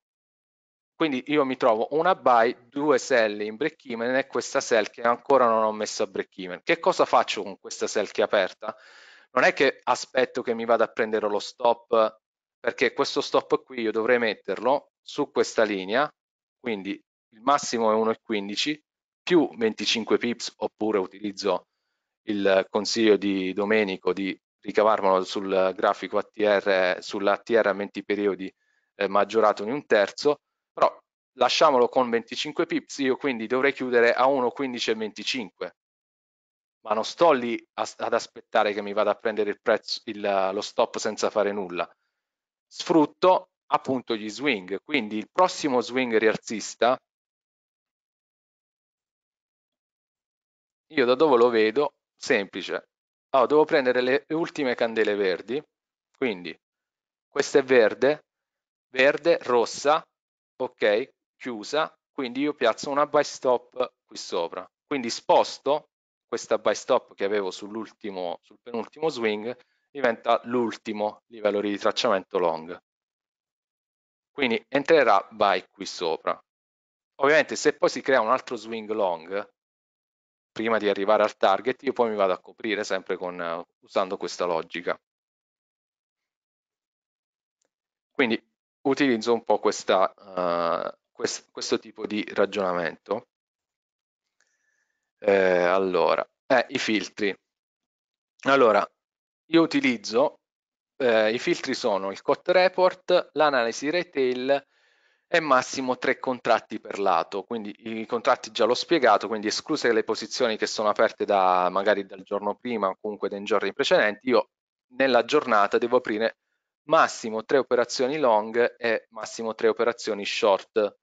quindi io mi trovo una buy, due sell in break even e questa sell che ancora non ho messo a break even. Che cosa faccio con questa sell che è aperta? Non è che aspetto che mi vada a prendere lo stop, perché questo stop qui io dovrei metterlo su questa linea, quindi il massimo è 1,15 più 25 pips, oppure utilizzo il consiglio di Domenico di ricavarmelo sul grafico ATR, sull'ATR a 20 periodi eh, maggiorato di un terzo, però lasciamolo con 25 pips, io quindi dovrei chiudere a 1,15,25, ma non sto lì a, ad aspettare che mi vada a prendere il prezzo, il, lo stop senza fare nulla. Sfrutto appunto gli swing, quindi il prossimo swing rialzista, io da dove lo vedo? Semplice, allora, devo prendere le ultime candele verdi, quindi questa è verde, verde, rossa, ok chiusa quindi io piazzo una buy stop qui sopra quindi sposto questa buy stop che avevo sull'ultimo sul penultimo swing diventa l'ultimo livello di ritracciamento long quindi entrerà buy qui sopra ovviamente se poi si crea un altro swing long prima di arrivare al target io poi mi vado a coprire sempre con, usando questa logica quindi utilizzo un po' questa, uh, quest questo tipo di ragionamento. Eh, allora, eh, i filtri. Allora, io utilizzo, eh, i filtri sono il COT report, l'analisi retail e massimo tre contratti per lato, quindi i contratti già l'ho spiegato, quindi escluse le posizioni che sono aperte da, magari dal giorno prima o comunque dai giorni precedenti, io nella giornata devo aprire massimo tre operazioni long e massimo tre operazioni short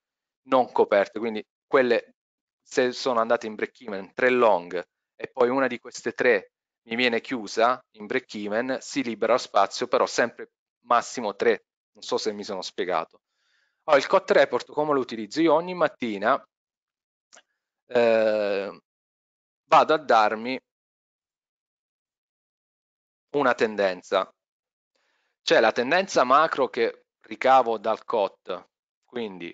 non coperte, quindi quelle se sono andate in break even tre long e poi una di queste tre mi viene chiusa in break even, si libera lo spazio però sempre massimo tre, non so se mi sono spiegato. Allora, il COT report come lo utilizzo? Io ogni mattina eh, vado a darmi una tendenza c'è cioè, la tendenza macro che ricavo dal COT, quindi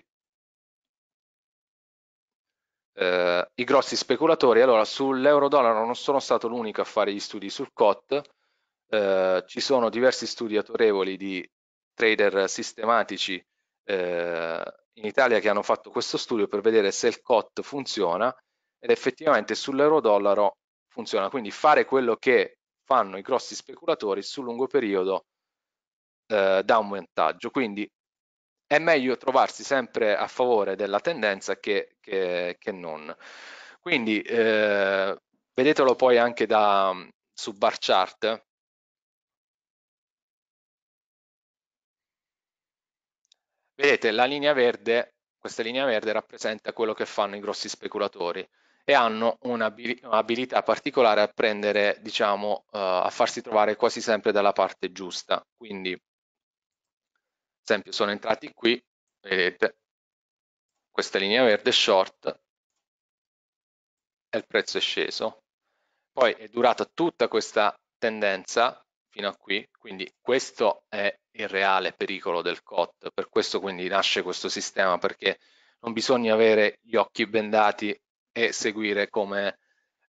eh, i grossi speculatori, allora sull'euro dollaro non sono stato l'unico a fare gli studi sul COT, eh, ci sono diversi studi autorevoli di trader sistematici eh, in Italia che hanno fatto questo studio per vedere se il COT funziona ed effettivamente sull'euro dollaro funziona, quindi fare quello che fanno i grossi speculatori sul lungo periodo eh, dà un vantaggio. Quindi è meglio trovarsi sempre a favore della tendenza che, che, che non. Quindi eh, vedetelo poi anche da, mm, su bar chart. Vedete la linea verde, questa linea verde rappresenta quello che fanno i grossi speculatori e hanno un'abilità particolare a prendere, diciamo, eh, a farsi trovare quasi sempre dalla parte giusta. Quindi esempio sono entrati qui, vedete, questa linea verde short e il prezzo è sceso. Poi è durata tutta questa tendenza fino a qui, quindi questo è il reale pericolo del COT, per questo quindi nasce questo sistema, perché non bisogna avere gli occhi bendati e seguire come,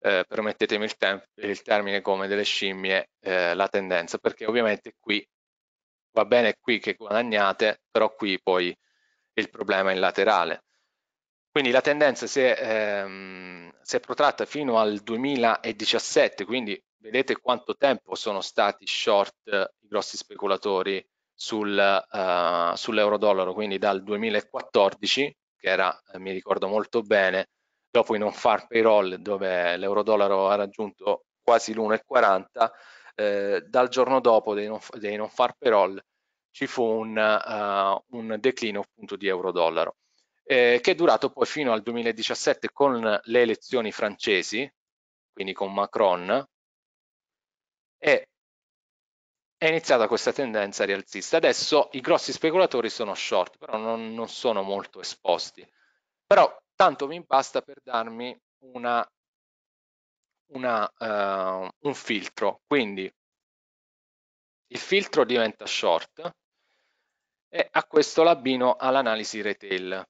eh, permettetemi il, il, termine, come delle scimmie eh, la tendenza, perché ovviamente qui va bene qui che guadagnate, però qui poi il problema è in laterale. Quindi la tendenza si è, ehm, si è protratta fino al 2017, quindi vedete quanto tempo sono stati short i grossi speculatori sul, eh, sull'euro-dollaro, quindi dal 2014, che era, eh, mi ricordo molto bene, dopo i non far payroll dove l'euro-dollaro ha raggiunto quasi l'1,40, eh, dal giorno dopo dei non, dei non far parole ci fu un, uh, un, declino appunto di euro-dollaro, eh, che è durato poi fino al 2017 con le elezioni francesi, quindi con Macron, e è iniziata questa tendenza rialzista. Adesso i grossi speculatori sono short, però non, non sono molto esposti. Però tanto mi basta per darmi una una, uh, un filtro, quindi il filtro diventa short e a questo l'abbino all'analisi retail.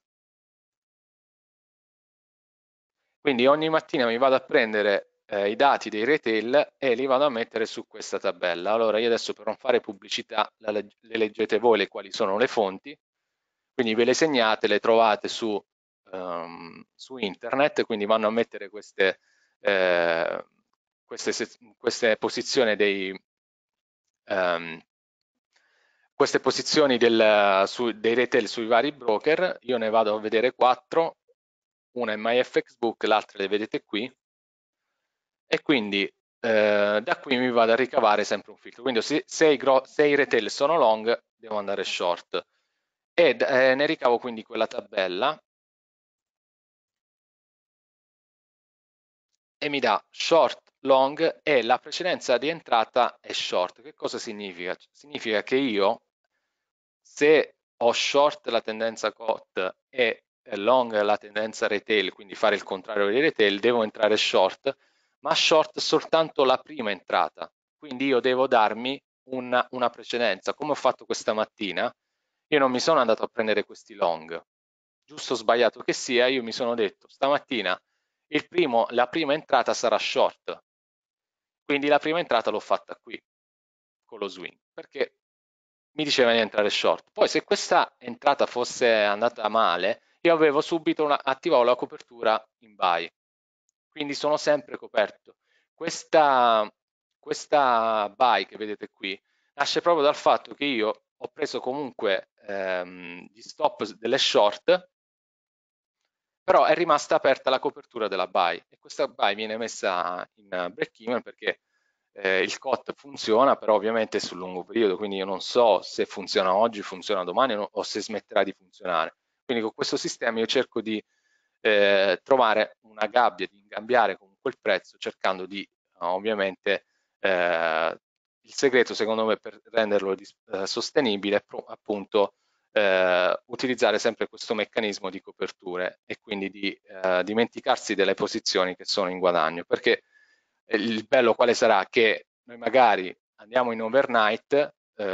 Quindi ogni mattina mi vado a prendere eh, i dati dei retail e li vado a mettere su questa tabella. Allora io adesso per non fare pubblicità le leggete voi le quali sono le fonti, quindi ve le segnate, le trovate su, um, su internet, quindi vanno a mettere queste, eh, queste, queste, posizioni dei um, queste posizioni del, su, dei retail sui vari broker, io ne vado a vedere quattro, una è MyFXBook, l'altra le vedete qui, e quindi eh, da qui mi vado a ricavare sempre un filtro. Quindi se, se, i, se i, retail sono long, devo andare short. E eh, ne ricavo quindi quella tabella e mi dà short, long e la precedenza di entrata è short. Che cosa significa? Significa che io se ho short la tendenza COT e long la tendenza retail, quindi fare il contrario di retail, devo entrare short, ma short soltanto la prima entrata. Quindi io devo darmi una, una precedenza. Come ho fatto questa mattina, io non mi sono andato a prendere questi long. Giusto o sbagliato che sia, io mi sono detto stamattina il primo, la prima entrata sarà short, quindi la prima entrata l'ho fatta qui, con lo swing, perché mi diceva di entrare short. Poi se questa entrata fosse andata male, io avevo subito una, attivavo la copertura in buy, quindi sono sempre coperto. Questa, questa buy che vedete qui nasce proprio dal fatto che io ho preso comunque ehm, gli stop delle short però è rimasta aperta la copertura della buy e questa buy viene messa in break even perché eh, il COT funziona però ovviamente sul lungo periodo quindi io non so se funziona oggi, funziona domani o se smetterà di funzionare quindi con questo sistema io cerco di eh, trovare una gabbia, di ingambiare con quel prezzo cercando di eh, ovviamente eh, il segreto secondo me per renderlo eh, sostenibile è appunto eh, utilizzare sempre questo meccanismo di coperture e quindi di eh, dimenticarsi delle posizioni che sono in guadagno, perché eh, il bello quale sarà? Che noi magari andiamo in overnight, eh,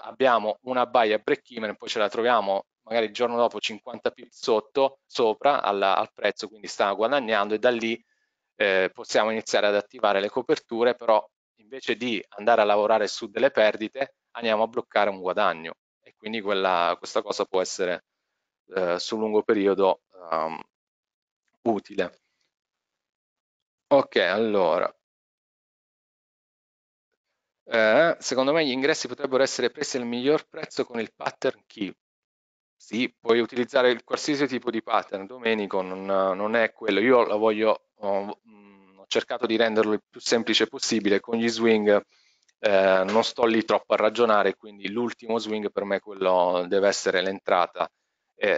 abbiamo una buy a break even, poi ce la troviamo magari il giorno dopo 50 pips sotto, sopra alla, al prezzo, quindi sta guadagnando e da lì eh, possiamo iniziare ad attivare le coperture, però invece di andare a lavorare su delle perdite andiamo a bloccare un guadagno quindi quella, questa cosa può essere eh, sul lungo periodo um, utile. Ok, allora. Eh, secondo me gli ingressi potrebbero essere presi al miglior prezzo con il pattern key. Sì, puoi utilizzare qualsiasi tipo di pattern, Domenico, non, non è quello. Io la voglio, ho, mm, ho cercato di renderlo il più semplice possibile con gli swing eh, non sto lì troppo a ragionare, quindi l'ultimo swing per me quello deve essere l'entrata e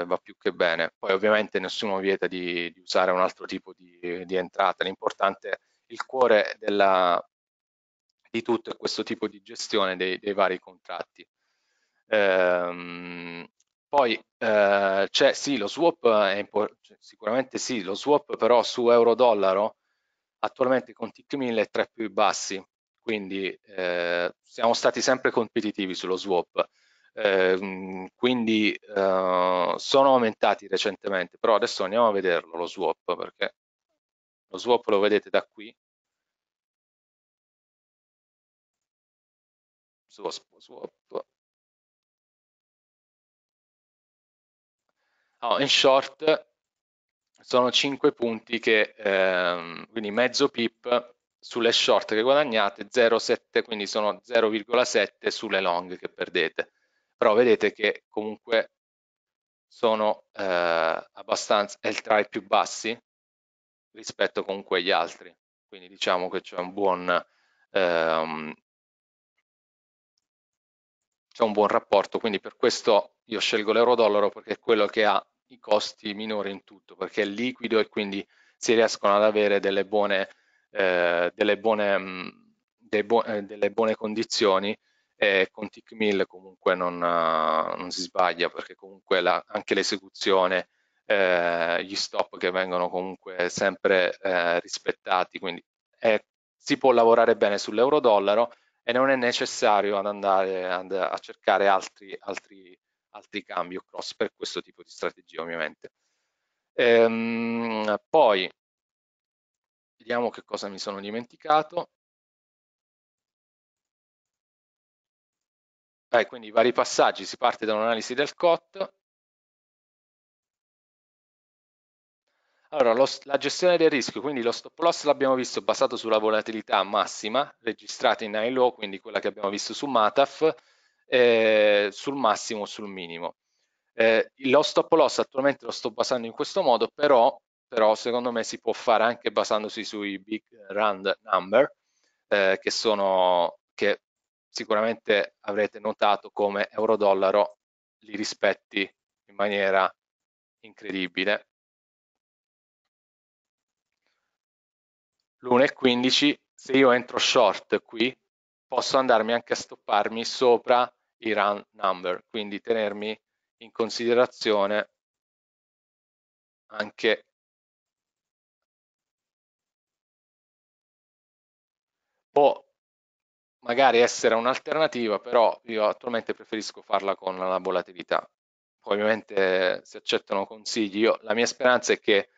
eh, va più che bene. Poi ovviamente nessuno vieta di, di usare un altro tipo di, di entrata, l'importante è il cuore della, di tutto è questo tipo di gestione dei, dei vari contratti. Ehm, poi eh, c'è sì lo swap, è cioè, sicuramente sì, lo swap però su euro-dollaro attualmente con TIC 1000 è tra i più bassi, quindi eh, siamo stati sempre competitivi sullo swap. Eh, quindi eh, sono aumentati recentemente, però adesso andiamo a vederlo lo swap perché lo swap lo vedete da qui. Swap, swap. Oh, in short sono 5 punti che ehm, quindi mezzo pip sulle short che guadagnate 0,7 quindi sono 0,7 sulle long che perdete però vedete che comunque sono eh, abbastanza è tra i più bassi rispetto comunque agli altri quindi diciamo che c'è un buon ehm, c'è un buon rapporto quindi per questo io scelgo l'euro dollaro perché è quello che ha i costi minori in tutto perché è liquido e quindi si riescono ad avere delle buone eh, delle, buone, mh, bu eh, delle, buone, condizioni e con TIC 1000 comunque non, eh, non, si sbaglia perché comunque la, anche l'esecuzione, gli stop che vengono comunque sempre rispettati, quindi è, si può lavorare bene sull'euro-dollaro e non è necessario ad andare ad, a cercare altri, altri, altri cambi o cross per questo tipo di strategia ovviamente. Ehm, poi Vediamo che cosa mi sono dimenticato. Eh, quindi i vari passaggi, si parte da un'analisi del COT. Allora, lo, la gestione del rischio, quindi lo stop loss l'abbiamo visto basato sulla volatilità massima registrata in ILO, quindi quella che abbiamo visto su Mataf, eh, sul massimo o sul minimo. Eh, lo stop loss attualmente lo sto basando in questo modo, però però secondo me si può fare anche basandosi sui big round number, eh, che sono che sicuramente avrete notato come euro-dollaro li rispetti in maniera incredibile. L'1,15, se io entro short qui, posso andarmi anche a stopparmi sopra i round number, quindi tenermi in considerazione anche può magari essere un'alternativa, però io attualmente preferisco farla con la volatilità. Poi ovviamente eh, si accettano consigli, io, la mia speranza è che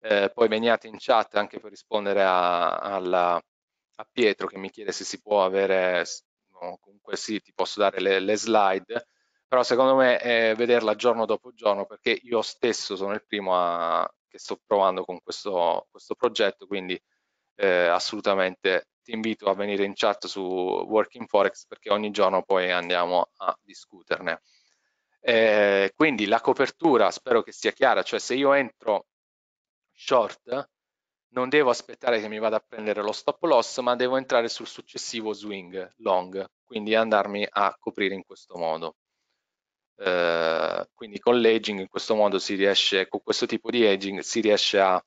eh, poi veniate in chat anche per rispondere a, alla, a, Pietro che mi chiede se si può avere, no, comunque sì, ti posso dare le, le slide, però secondo me è vederla giorno dopo giorno perché io stesso sono il primo a, che sto provando con questo, questo progetto, quindi eh, assolutamente ti invito a venire in chat su Working Forex perché ogni giorno poi andiamo a discuterne. Eh, quindi la copertura spero che sia chiara, cioè se io entro short non devo aspettare che mi vada a prendere lo stop loss ma devo entrare sul successivo swing long, quindi andarmi a coprire in questo modo. Eh, quindi con l'aging in questo modo si riesce, con questo tipo di aging si riesce a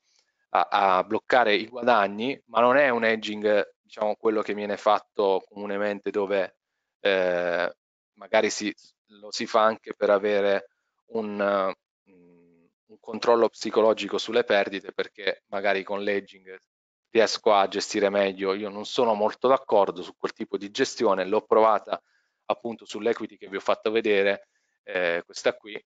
a, a bloccare i guadagni, ma non è un hedging, diciamo, quello che viene fatto comunemente dove eh, magari si, lo si fa anche per avere un, mm, un, controllo psicologico sulle perdite, perché magari con l'hedging riesco a gestire meglio. Io non sono molto d'accordo su quel tipo di gestione, l'ho provata appunto sull'equity che vi ho fatto vedere, eh, questa qui,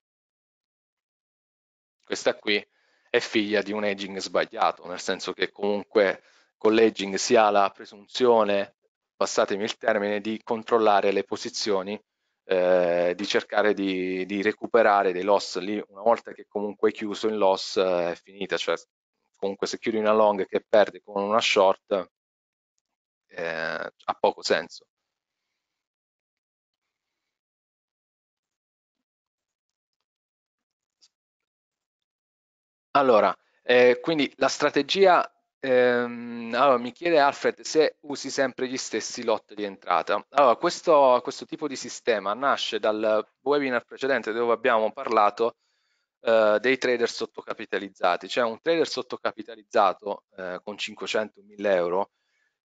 questa qui è figlia di un aging sbagliato, nel senso che comunque con l'aging si ha la presunzione, passatemi il termine, di controllare le posizioni, eh, di cercare di, di, recuperare dei loss lì, una volta che comunque è chiuso il loss eh, è finita, cioè comunque se chiudi una long che perde con una short eh, ha poco senso. Allora, eh, quindi la strategia, ehm, allora, mi chiede Alfred se usi sempre gli stessi lot di entrata. Allora, questo, questo tipo di sistema nasce dal webinar precedente dove abbiamo parlato eh, dei trader sottocapitalizzati, cioè un trader sottocapitalizzato eh, con 500-1000 euro,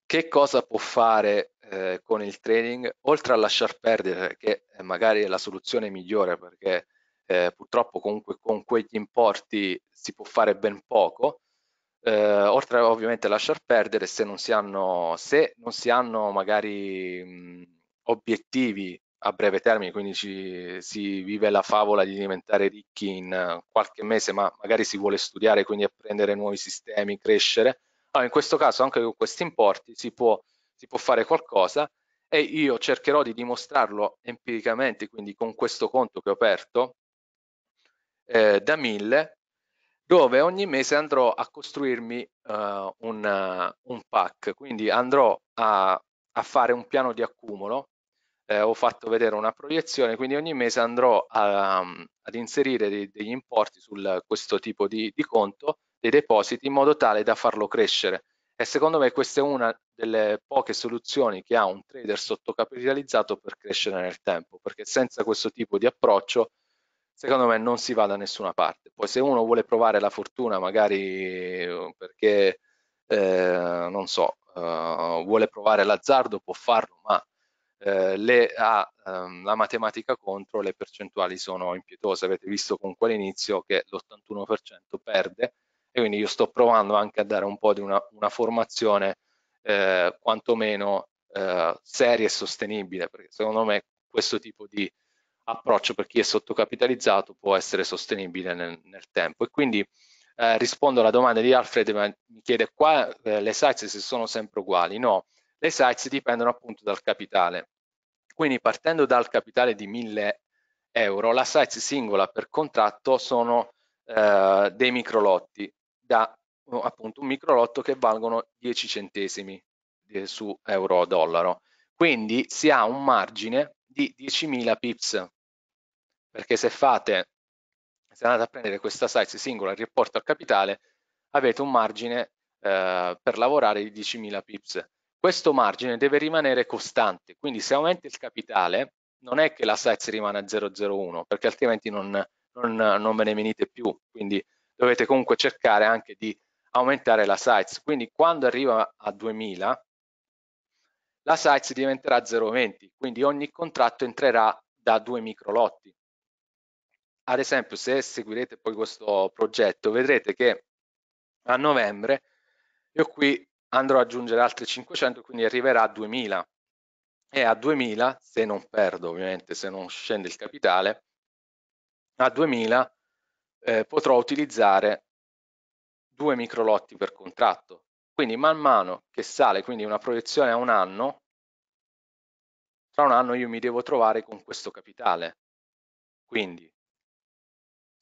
che cosa può fare eh, con il trading? Oltre a lasciar perdere, che magari è la soluzione migliore perché eh, purtroppo comunque con quegli importi si può fare ben poco, eh, oltre ovviamente a lasciar perdere se non si hanno, non si hanno magari mh, obiettivi a breve termine, quindi ci, si vive la favola di diventare ricchi in qualche mese, ma magari si vuole studiare, quindi apprendere nuovi sistemi, crescere. Allora, ah, in questo caso anche con questi importi si può, si può fare qualcosa e io cercherò di dimostrarlo empiricamente, quindi con questo conto che ho aperto, eh, da 1000 dove ogni mese andrò a costruirmi uh, un, uh, un, pack, quindi andrò a, a, fare un piano di accumulo, eh, ho fatto vedere una proiezione, quindi ogni mese andrò a, um, ad inserire dei, degli importi su questo tipo di, di, conto, dei depositi, in modo tale da farlo crescere. E secondo me questa è una delle poche soluzioni che ha un trader sottocapitalizzato per crescere nel tempo, perché senza questo tipo di approccio secondo me non si va da nessuna parte. Poi se uno vuole provare la fortuna, magari eh, perché, eh, non so, eh, vuole provare l'azzardo, può farlo, ma eh, le, ha ehm, la matematica contro, le percentuali sono impietose. Avete visto con quell'inizio che l'81% perde e quindi io sto provando anche a dare un po' di una, una formazione eh, quantomeno eh, seria e sostenibile, perché secondo me questo tipo di approccio per chi è sottocapitalizzato può essere sostenibile nel, nel tempo e quindi eh, rispondo alla domanda di Alfred ma mi chiede qua eh, le sites se sono sempre uguali no le sites dipendono appunto dal capitale quindi partendo dal capitale di 1000 euro la size singola per contratto sono eh, dei microlotti da appunto un microlotto che valgono 10 centesimi eh, su euro dollaro quindi si ha un margine di 10.000 pips perché se fate, se andate a prendere questa size singola il riporto al capitale, avete un margine eh, per lavorare di 10.000 pips. Questo margine deve rimanere costante, quindi se aumenta il capitale non è che la size rimane a 001, perché altrimenti non, non, non ve ne venite più, quindi dovete comunque cercare anche di aumentare la size. Quindi quando arriva a 2000, la size diventerà 0,20, quindi ogni contratto entrerà da due microlotti ad esempio se seguirete poi questo progetto vedrete che a novembre io qui andrò ad aggiungere altri 500 quindi arriverà a 2000 e a 2000 se non perdo ovviamente se non scende il capitale a 2000 eh, potrò utilizzare due microlotti per contratto quindi man mano che sale quindi una proiezione a un anno tra un anno io mi devo trovare con questo capitale quindi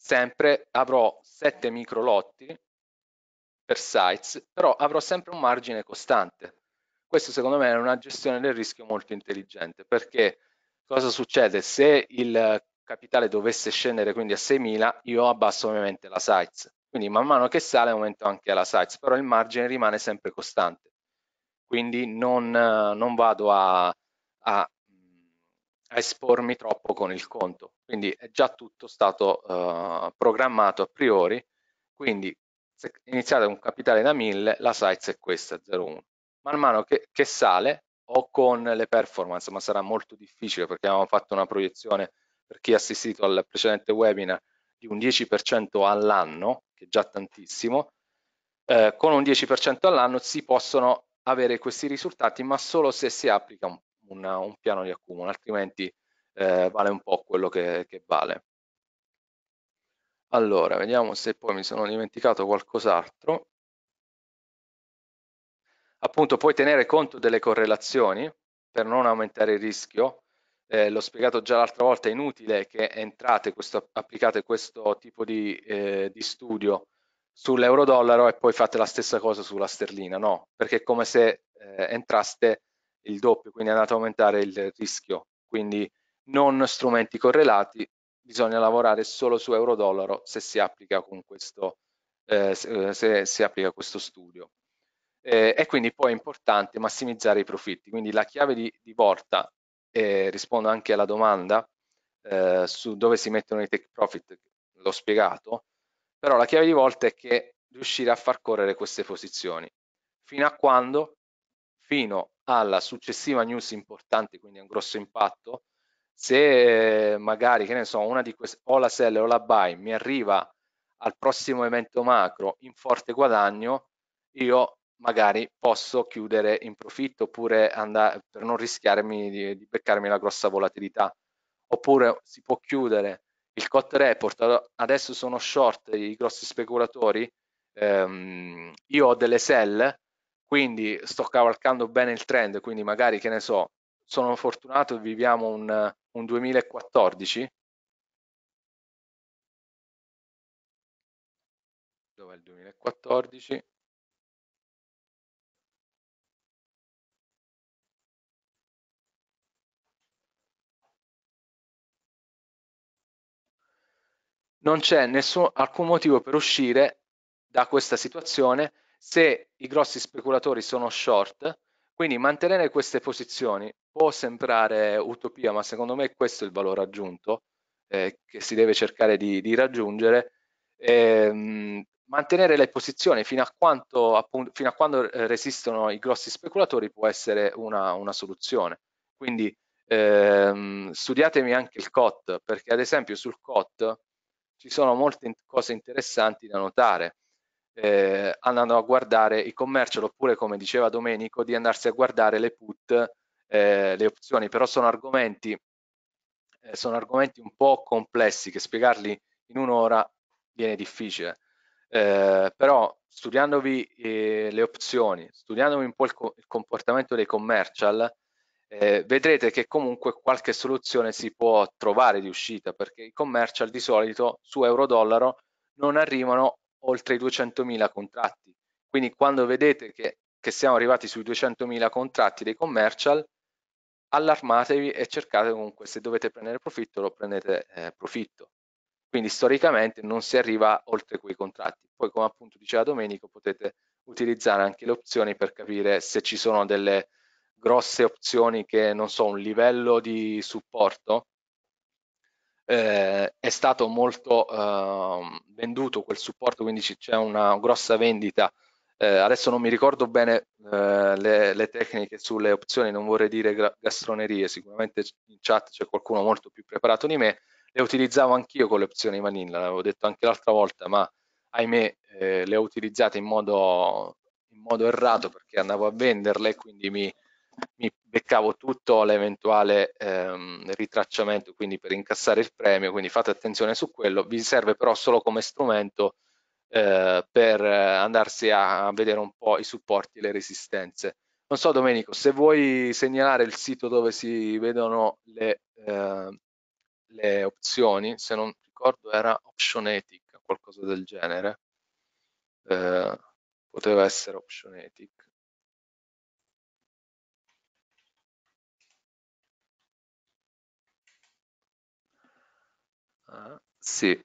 sempre avrò 7 micro lotti per sites, però avrò sempre un margine costante. Questo secondo me è una gestione del rischio molto intelligente, perché cosa succede? Se il capitale dovesse scendere quindi a 6.000, io abbasso ovviamente la sites. Quindi man mano che sale aumento anche la sites, però il margine rimane sempre costante. Quindi non, non vado a, a, a espormi troppo con il conto. Quindi è già tutto stato uh, programmato a priori, quindi se iniziate con un capitale da 1000, la size è questa, 0,1. Man mano che, che, sale o con le performance, ma sarà molto difficile perché abbiamo fatto una proiezione per chi ha assistito al precedente webinar di un 10% all'anno, che è già tantissimo, eh, con un 10% all'anno si possono avere questi risultati, ma solo se si applica un una, un piano di accumulo, altrimenti eh, vale un po' quello che, che vale. Allora, vediamo se poi mi sono dimenticato qualcos'altro. Appunto, puoi tenere conto delle correlazioni per non aumentare il rischio. Eh, l'ho spiegato già l'altra volta, è inutile che entrate questo, applicate questo tipo di, eh, di studio sull'euro-dollaro e poi fate la stessa cosa sulla sterlina, no? Perché è come se eh, entraste il doppio, quindi è andato a aumentare il rischio. Quindi non strumenti correlati, bisogna lavorare solo su euro-dollaro se si applica, con questo, eh, eh, se si applica questo studio. Eh, e quindi poi è importante massimizzare i profitti. Quindi la chiave di, di volta, eh, rispondo anche alla domanda eh, su dove si mettono i take profit, l'ho spiegato, però la chiave di volta è che riuscire a far correre queste posizioni. Fino a quando? fino alla successiva news importante, quindi un grosso impatto, se eh, magari, che ne so, una di queste, o la sell o la buy mi arriva al prossimo evento macro in forte guadagno, io magari posso chiudere in profitto oppure andare, per non rischiarmi di, di beccarmi la grossa volatilità. Oppure si può chiudere il COT report, adesso sono short i grossi speculatori, ehm, io ho delle sell quindi sto cavalcando bene il trend, quindi magari che ne so, sono fortunato e viviamo un, un 2014. Dov'è il 2014? non c'è alcun motivo per uscire da questa situazione se i grossi speculatori sono short, quindi mantenere queste posizioni può sembrare utopia, ma secondo me questo è il valore aggiunto eh, che si deve cercare di, di raggiungere. Ehm, mantenere le posizioni fino a, quanto, appunto, fino a quando eh, resistono i grossi speculatori può essere una, una soluzione. Quindi ehm, studiatemi anche il COT, perché ad esempio sul COT ci sono molte cose interessanti da notare eh, andando a guardare il commercial oppure come diceva Domenico di andarsi a guardare le put, eh, le opzioni, però sono argomenti, eh, sono argomenti un po' complessi che spiegarli in un'ora viene difficile. Eh, però studiandovi eh, le opzioni, studiandovi un po' il, co il comportamento dei commercial, eh, vedrete che comunque qualche soluzione si può trovare di uscita, perché i commercial di solito su euro-dollaro non arrivano oltre i 200.000 contratti. Quindi quando vedete che, che siamo arrivati sui 200.000 contratti dei commercial, allarmatevi e cercate comunque se dovete prendere profitto lo prendete eh, profitto. Quindi storicamente non si arriva oltre quei contratti. Poi come appunto diceva Domenico potete utilizzare anche le opzioni per capire se ci sono delle grosse opzioni che non so un livello di supporto eh, è stato molto eh, venduto quel supporto, quindi c'è una grossa vendita. Eh, adesso non mi ricordo bene eh, le, le, tecniche sulle opzioni, non vorrei dire gastronerie, sicuramente in chat c'è qualcuno molto più preparato di me. Le utilizzavo anch'io con le opzioni vanilla, l'avevo detto anche l'altra volta, ma ahimè eh, le ho utilizzate in modo, in modo errato perché andavo a venderle e quindi mi, mi beccavo tutto l'eventuale ehm, ritracciamento, quindi per incassare il premio, quindi fate attenzione su quello, vi serve però solo come strumento eh, per andarsi a vedere un po' i supporti e le resistenze. Non so Domenico, se vuoi segnalare il sito dove si vedono le, eh, le opzioni, se non ricordo era Optionetic, qualcosa del genere, eh, poteva essere Optionetic. sì.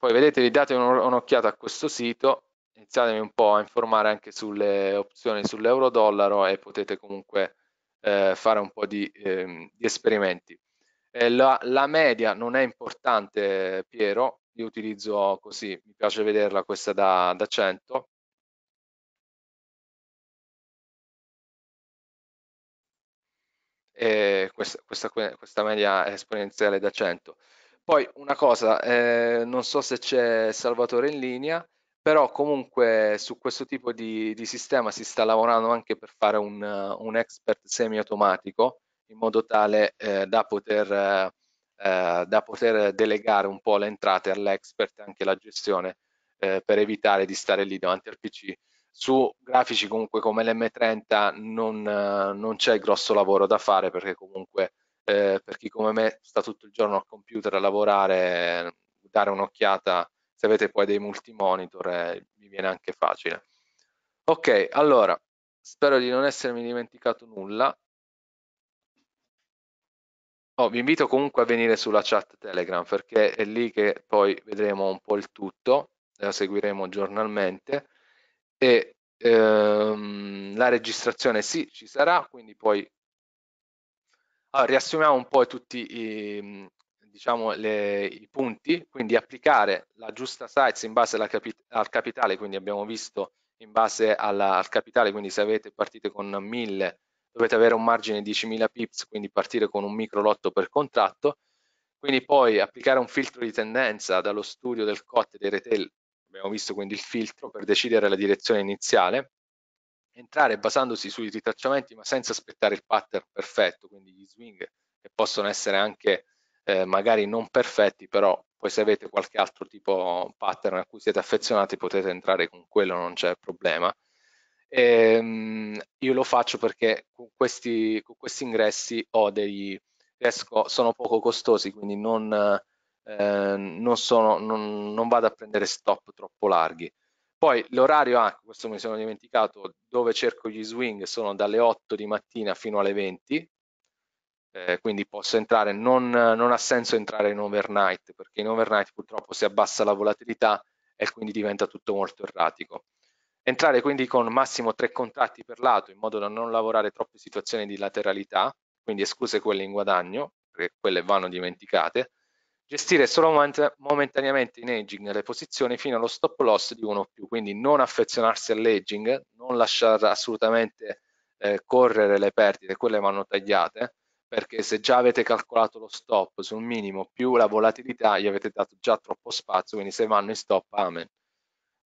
Poi vedete, vi date un'occhiata a questo sito, iniziatevi un po' a informare anche sulle opzioni sull'euro-dollaro e potete comunque eh, fare un po' di, ehm, di esperimenti. Eh, la, la media non è importante, Piero, io utilizzo così, mi piace vederla questa da, da 100, eh, questa, questa, questa, media esponenziale da 100. Poi una cosa, eh, non so se c'è Salvatore in linea, però comunque su questo tipo di, di sistema si sta lavorando anche per fare un, un expert semi-automatico in modo tale eh, da, poter, eh, da, poter, delegare un po' le entrate all'expert e anche la gestione eh, per evitare di stare lì davanti al PC su grafici comunque come l'M30 non, non c'è grosso lavoro da fare perché comunque eh, per chi come me sta tutto il giorno al computer a lavorare, dare un'occhiata, se avete poi dei multimonitor eh, mi viene anche facile. Ok, allora, spero di non essermi dimenticato nulla. Oh, vi invito comunque a venire sulla chat Telegram perché è lì che poi vedremo un po' il tutto, la seguiremo giornalmente e ehm, la registrazione sì ci sarà quindi poi allora, riassumiamo un po' tutti i, diciamo, le, i punti quindi applicare la giusta size in base capi al capitale quindi abbiamo visto in base alla, al capitale quindi se avete partite con 1000 dovete avere un margine di 10.000 pips quindi partire con un micro lotto per contratto quindi poi applicare un filtro di tendenza dallo studio del COT dei retail abbiamo visto quindi il filtro per decidere la direzione iniziale, entrare basandosi sui ritracciamenti ma senza aspettare il pattern perfetto, quindi gli swing che possono essere anche eh, magari non perfetti, però poi se avete qualche altro tipo pattern a cui siete affezionati potete entrare con quello, non c'è problema. E, ehm, io lo faccio perché con questi, con questi ingressi degli, riesco, sono poco costosi, quindi non eh, non, sono, non, non, vado a prendere stop troppo larghi. Poi l'orario anche, questo mi sono dimenticato, dove cerco gli swing sono dalle 8 di mattina fino alle 20, eh, quindi posso entrare, non, non, ha senso entrare in overnight, perché in overnight purtroppo si abbassa la volatilità e quindi diventa tutto molto erratico. Entrare quindi con massimo tre contratti per lato, in modo da non lavorare troppe situazioni di lateralità, quindi escluse quelle in guadagno, perché quelle vanno dimenticate, gestire solo momentaneamente in aging le posizioni fino allo stop loss di uno o più, quindi non affezionarsi all'aging, non lasciare assolutamente eh, correre le perdite, quelle vanno tagliate, perché se già avete calcolato lo stop sul minimo più la volatilità gli avete dato già troppo spazio, quindi se vanno in stop, amen.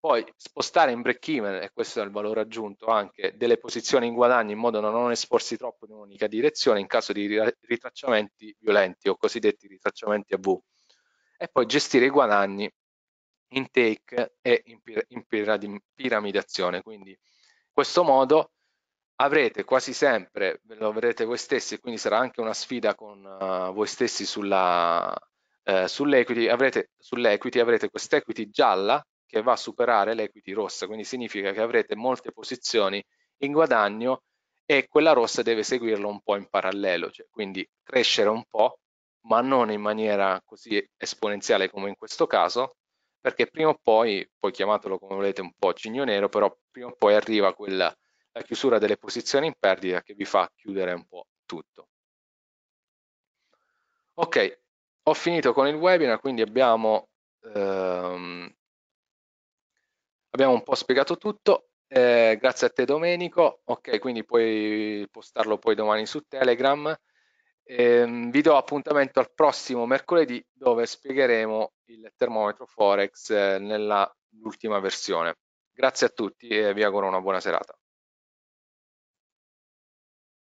Poi spostare in break even, e questo è il valore aggiunto anche, delle posizioni in guadagno in modo da non esporsi troppo in un'unica direzione in caso di ritracciamenti violenti o cosiddetti ritracciamenti a V. E poi gestire i guadagni in take e in, piramidazione. Quindi in questo modo avrete quasi sempre, ve lo vedrete voi stessi, quindi sarà anche una sfida con uh, voi stessi eh, sull'equity, uh, sull avrete, sull avrete quest'equity gialla che va a superare l'equity rossa, quindi significa che avrete molte posizioni in guadagno e quella rossa deve seguirlo un po' in parallelo, cioè quindi crescere un po', ma non in maniera così esponenziale come in questo caso, perché prima o poi, poi chiamatelo come volete un po' cigno nero, però prima o poi arriva quella, la chiusura delle posizioni in perdita che vi fa chiudere un po' tutto. Ok, ho finito con il webinar, quindi abbiamo ehm, abbiamo un po' spiegato tutto. Eh, grazie a te Domenico, ok quindi puoi postarlo poi domani su Telegram. Eh, vi do appuntamento al prossimo mercoledì dove spiegheremo il termometro Forex eh, nell'ultima versione. Grazie a tutti e vi auguro una buona serata.